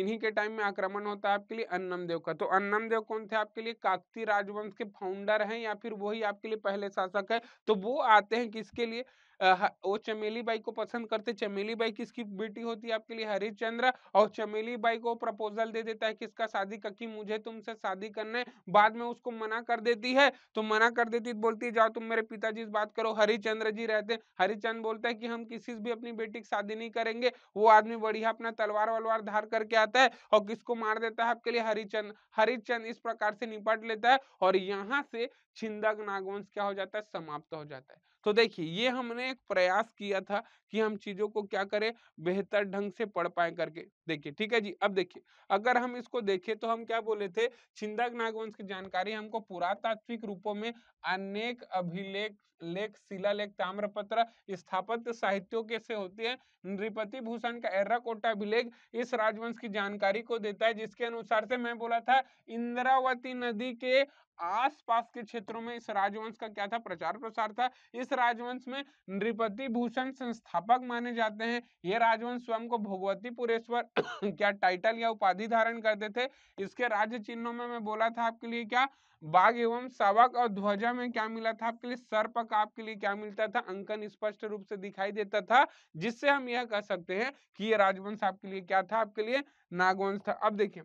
इन्हीं के टाइम में आक्रमण होता है आपके लिए अन्नम देव का तो अन्नम देव कौन थे आपके लिए काकती राजवंश के फाउंडर हैं या फिर वही आपके लिए पहले शासक है तो वो आते हैं किसके लिए वो चमेली बाई को पसंद करते चमेली बाई किसकी बेटी होती है आपके लिए हरिश्चंद्र और चमेली बाई को प्रपोजल दे देता है किसका शादी का कि मुझे तुमसे शादी करना है बाद में उसको मना कर देती है तो मना कर देती बोलती है जाओ तुम मेरे पिताजी से बात करो हरिचंद्र जी रहते हरिचंद्र बोलता है कि हम किसी से भी अपनी बेटी की शादी नहीं करेंगे वो आदमी बढ़िया अपना तलवार वलवार धार करके आता है और किसको मार देता है आपके लिए हरिचंद हरिचंद इस प्रकार से निपट लेता है और यहाँ से छिंदक नागवंश क्या हो जाता है समाप्त हो जाता है तो देखिए ये हमने एक प्रयास किया था कि हम चीजों को क्या करें बेहतर ढंग से पढ़ पाए करके देखिए ठीक है जी अब देखिए अगर हम इसको देखें तो हम क्या बोले थे छिंदक नागवंश की जानकारी हमको पुरातात्विक रूपों में अनेक अभिलेख लेख शिलालेख ताम्रपत्र स्थापत्य साहित्यों के से होते हैं नृपति भूषण का एर्रा कोटा अभिलेख इस राजवंश की जानकारी को देता है जिसके अनुसार से मैं बोला था इंद्रावती नदी के आसपास के क्षेत्रों में इस राजवंश का क्या था प्रचार प्रसार था इस राजवंश में नृपति भूषण संस्थापक माने जाते हैं यह राजवंश स्वयं को भोगवतीपुरेश्वर क्या टाइटल या उपाधि धारण करते थे इसके राज्य चिन्हों में मैं बोला था आपके लिए क्या बाघ एवं सवक और ध्वजा में क्या मिला था आपके लिए सर्पक आपके लिए क्या मिलता था अंकन स्पष्ट रूप से दिखाई देता था जिससे हम यह कह सकते हैं कि यह राजवंश आपके लिए क्या था आपके लिए नागवंश था अब देखिए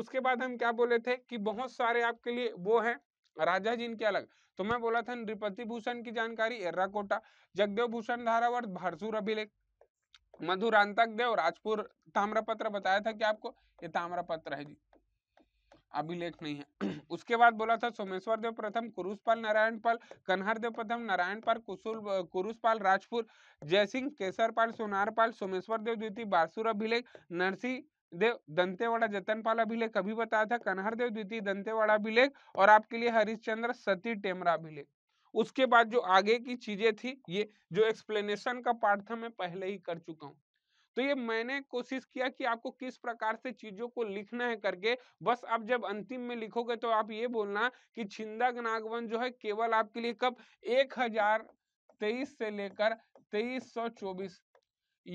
उसके बाद हम क्या बोले थे कि बहुत सारे आपके लिए वो है राजा जी इनके अलग तो मैं बोला था नृपति भूषण की जानकारी एर्राकोटा जगदेव भूषण धारावर भारसूर अभिलेख मधुरांतक देव राजपुर ताम्रपत्र बताया था कि आपको ये ताम्रपत्र है जी अभिलेख नहीं है उसके बाद बोला था सोमेश्वर देव प्रथम कुरुषपाल नारायण पाल कन्हर देव प्रथम नारायण पाल कुशुल कुरुषपाल राजपुर जयसिंह केसरपाल सोनारपाल सोमेश्वर देव द्वितीय बासुर अभिलेख नरसिंह देव दंतेवाड़ा जतनपाल अभिलेख अभी बताया था कन्हर देव द्वितीय दंतेवाड़ा अभिलेख और आपके लिए हरिश्चंद्र सती टेमरा अभिलेख उसके बाद जो आगे की चीजें थी ये जो एक्सप्लेनेशन का पार्ट था मैं पहले ही कर चुका हूँ तो ये मैंने कोशिश किया कि आपको किस प्रकार से चीजों को लिखना है करके बस आप जब अंतिम में लिखोगे तो आप ये बोलना कि छिंदा नागवन जो है केवल आपके लिए कब एक हजार तेईस से लेकर तेईस सौ चौबीस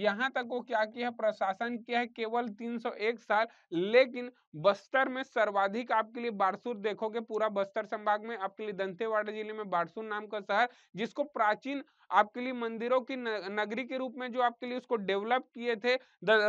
यहाँ तक वो क्या किया प्रशासन किया है केवल 301 साल लेकिन बस्तर में सर्वाधिक आपके लिए बारसूर देखोगे पूरा बस्तर संभाग में आपके लिए दंतेवाड़ा जिले में बारसूर नाम का शहर जिसको प्राचीन आपके लिए मंदिरों की नगरी के रूप में जो आपके लिए उसको डेवलप किए थे the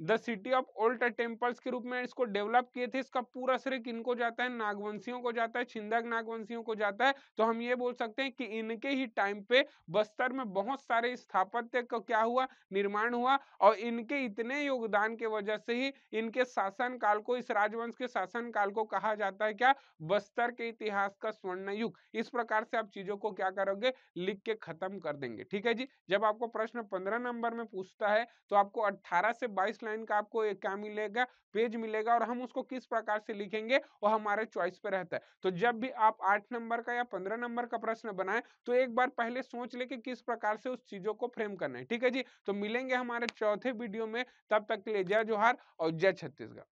the city of old temples के रूप में इसको डेवलप किए थे इसका पूरा श्रेय किनको जाता है नागवंशियों को जाता है छिंदक नागवंशियों को जाता है तो हम ये बोल सकते हैं कि इनके ही टाइम पे बस्तर में बहुत सारे स्थापत्य का क्या हुआ निर्माण हुआ और इनके इतने योगदान के वजह से ही इनके शासन काल को इस राजवंश के शासन काल को कहा जाता है क्या बस्तर के इतिहास का स्वर्ण युग इस प्रकार से आप चीजों को क्या करोगे लिख के खत्म कर देंगे ठीक है जी जब आपको प्रश्न पंद्रह नंबर में पूछता है तो आपको अट्ठारह से बाईस लाइन का आपको एक क्या मिलेगा पेज मिलेगा और हम उसको किस प्रकार से लिखेंगे वो हमारे चॉइस पे रहता है तो जब भी आप आठ नंबर का या पंद्रह नंबर का प्रश्न बनाए तो एक बार पहले सोच ले कि किस प्रकार से उस चीजों को फ्रेम करना है ठीक है जी तो मिलेंगे हमारे चौथे वीडियो में तब तक के लिए जय जोहार और जय छत्तीसगढ़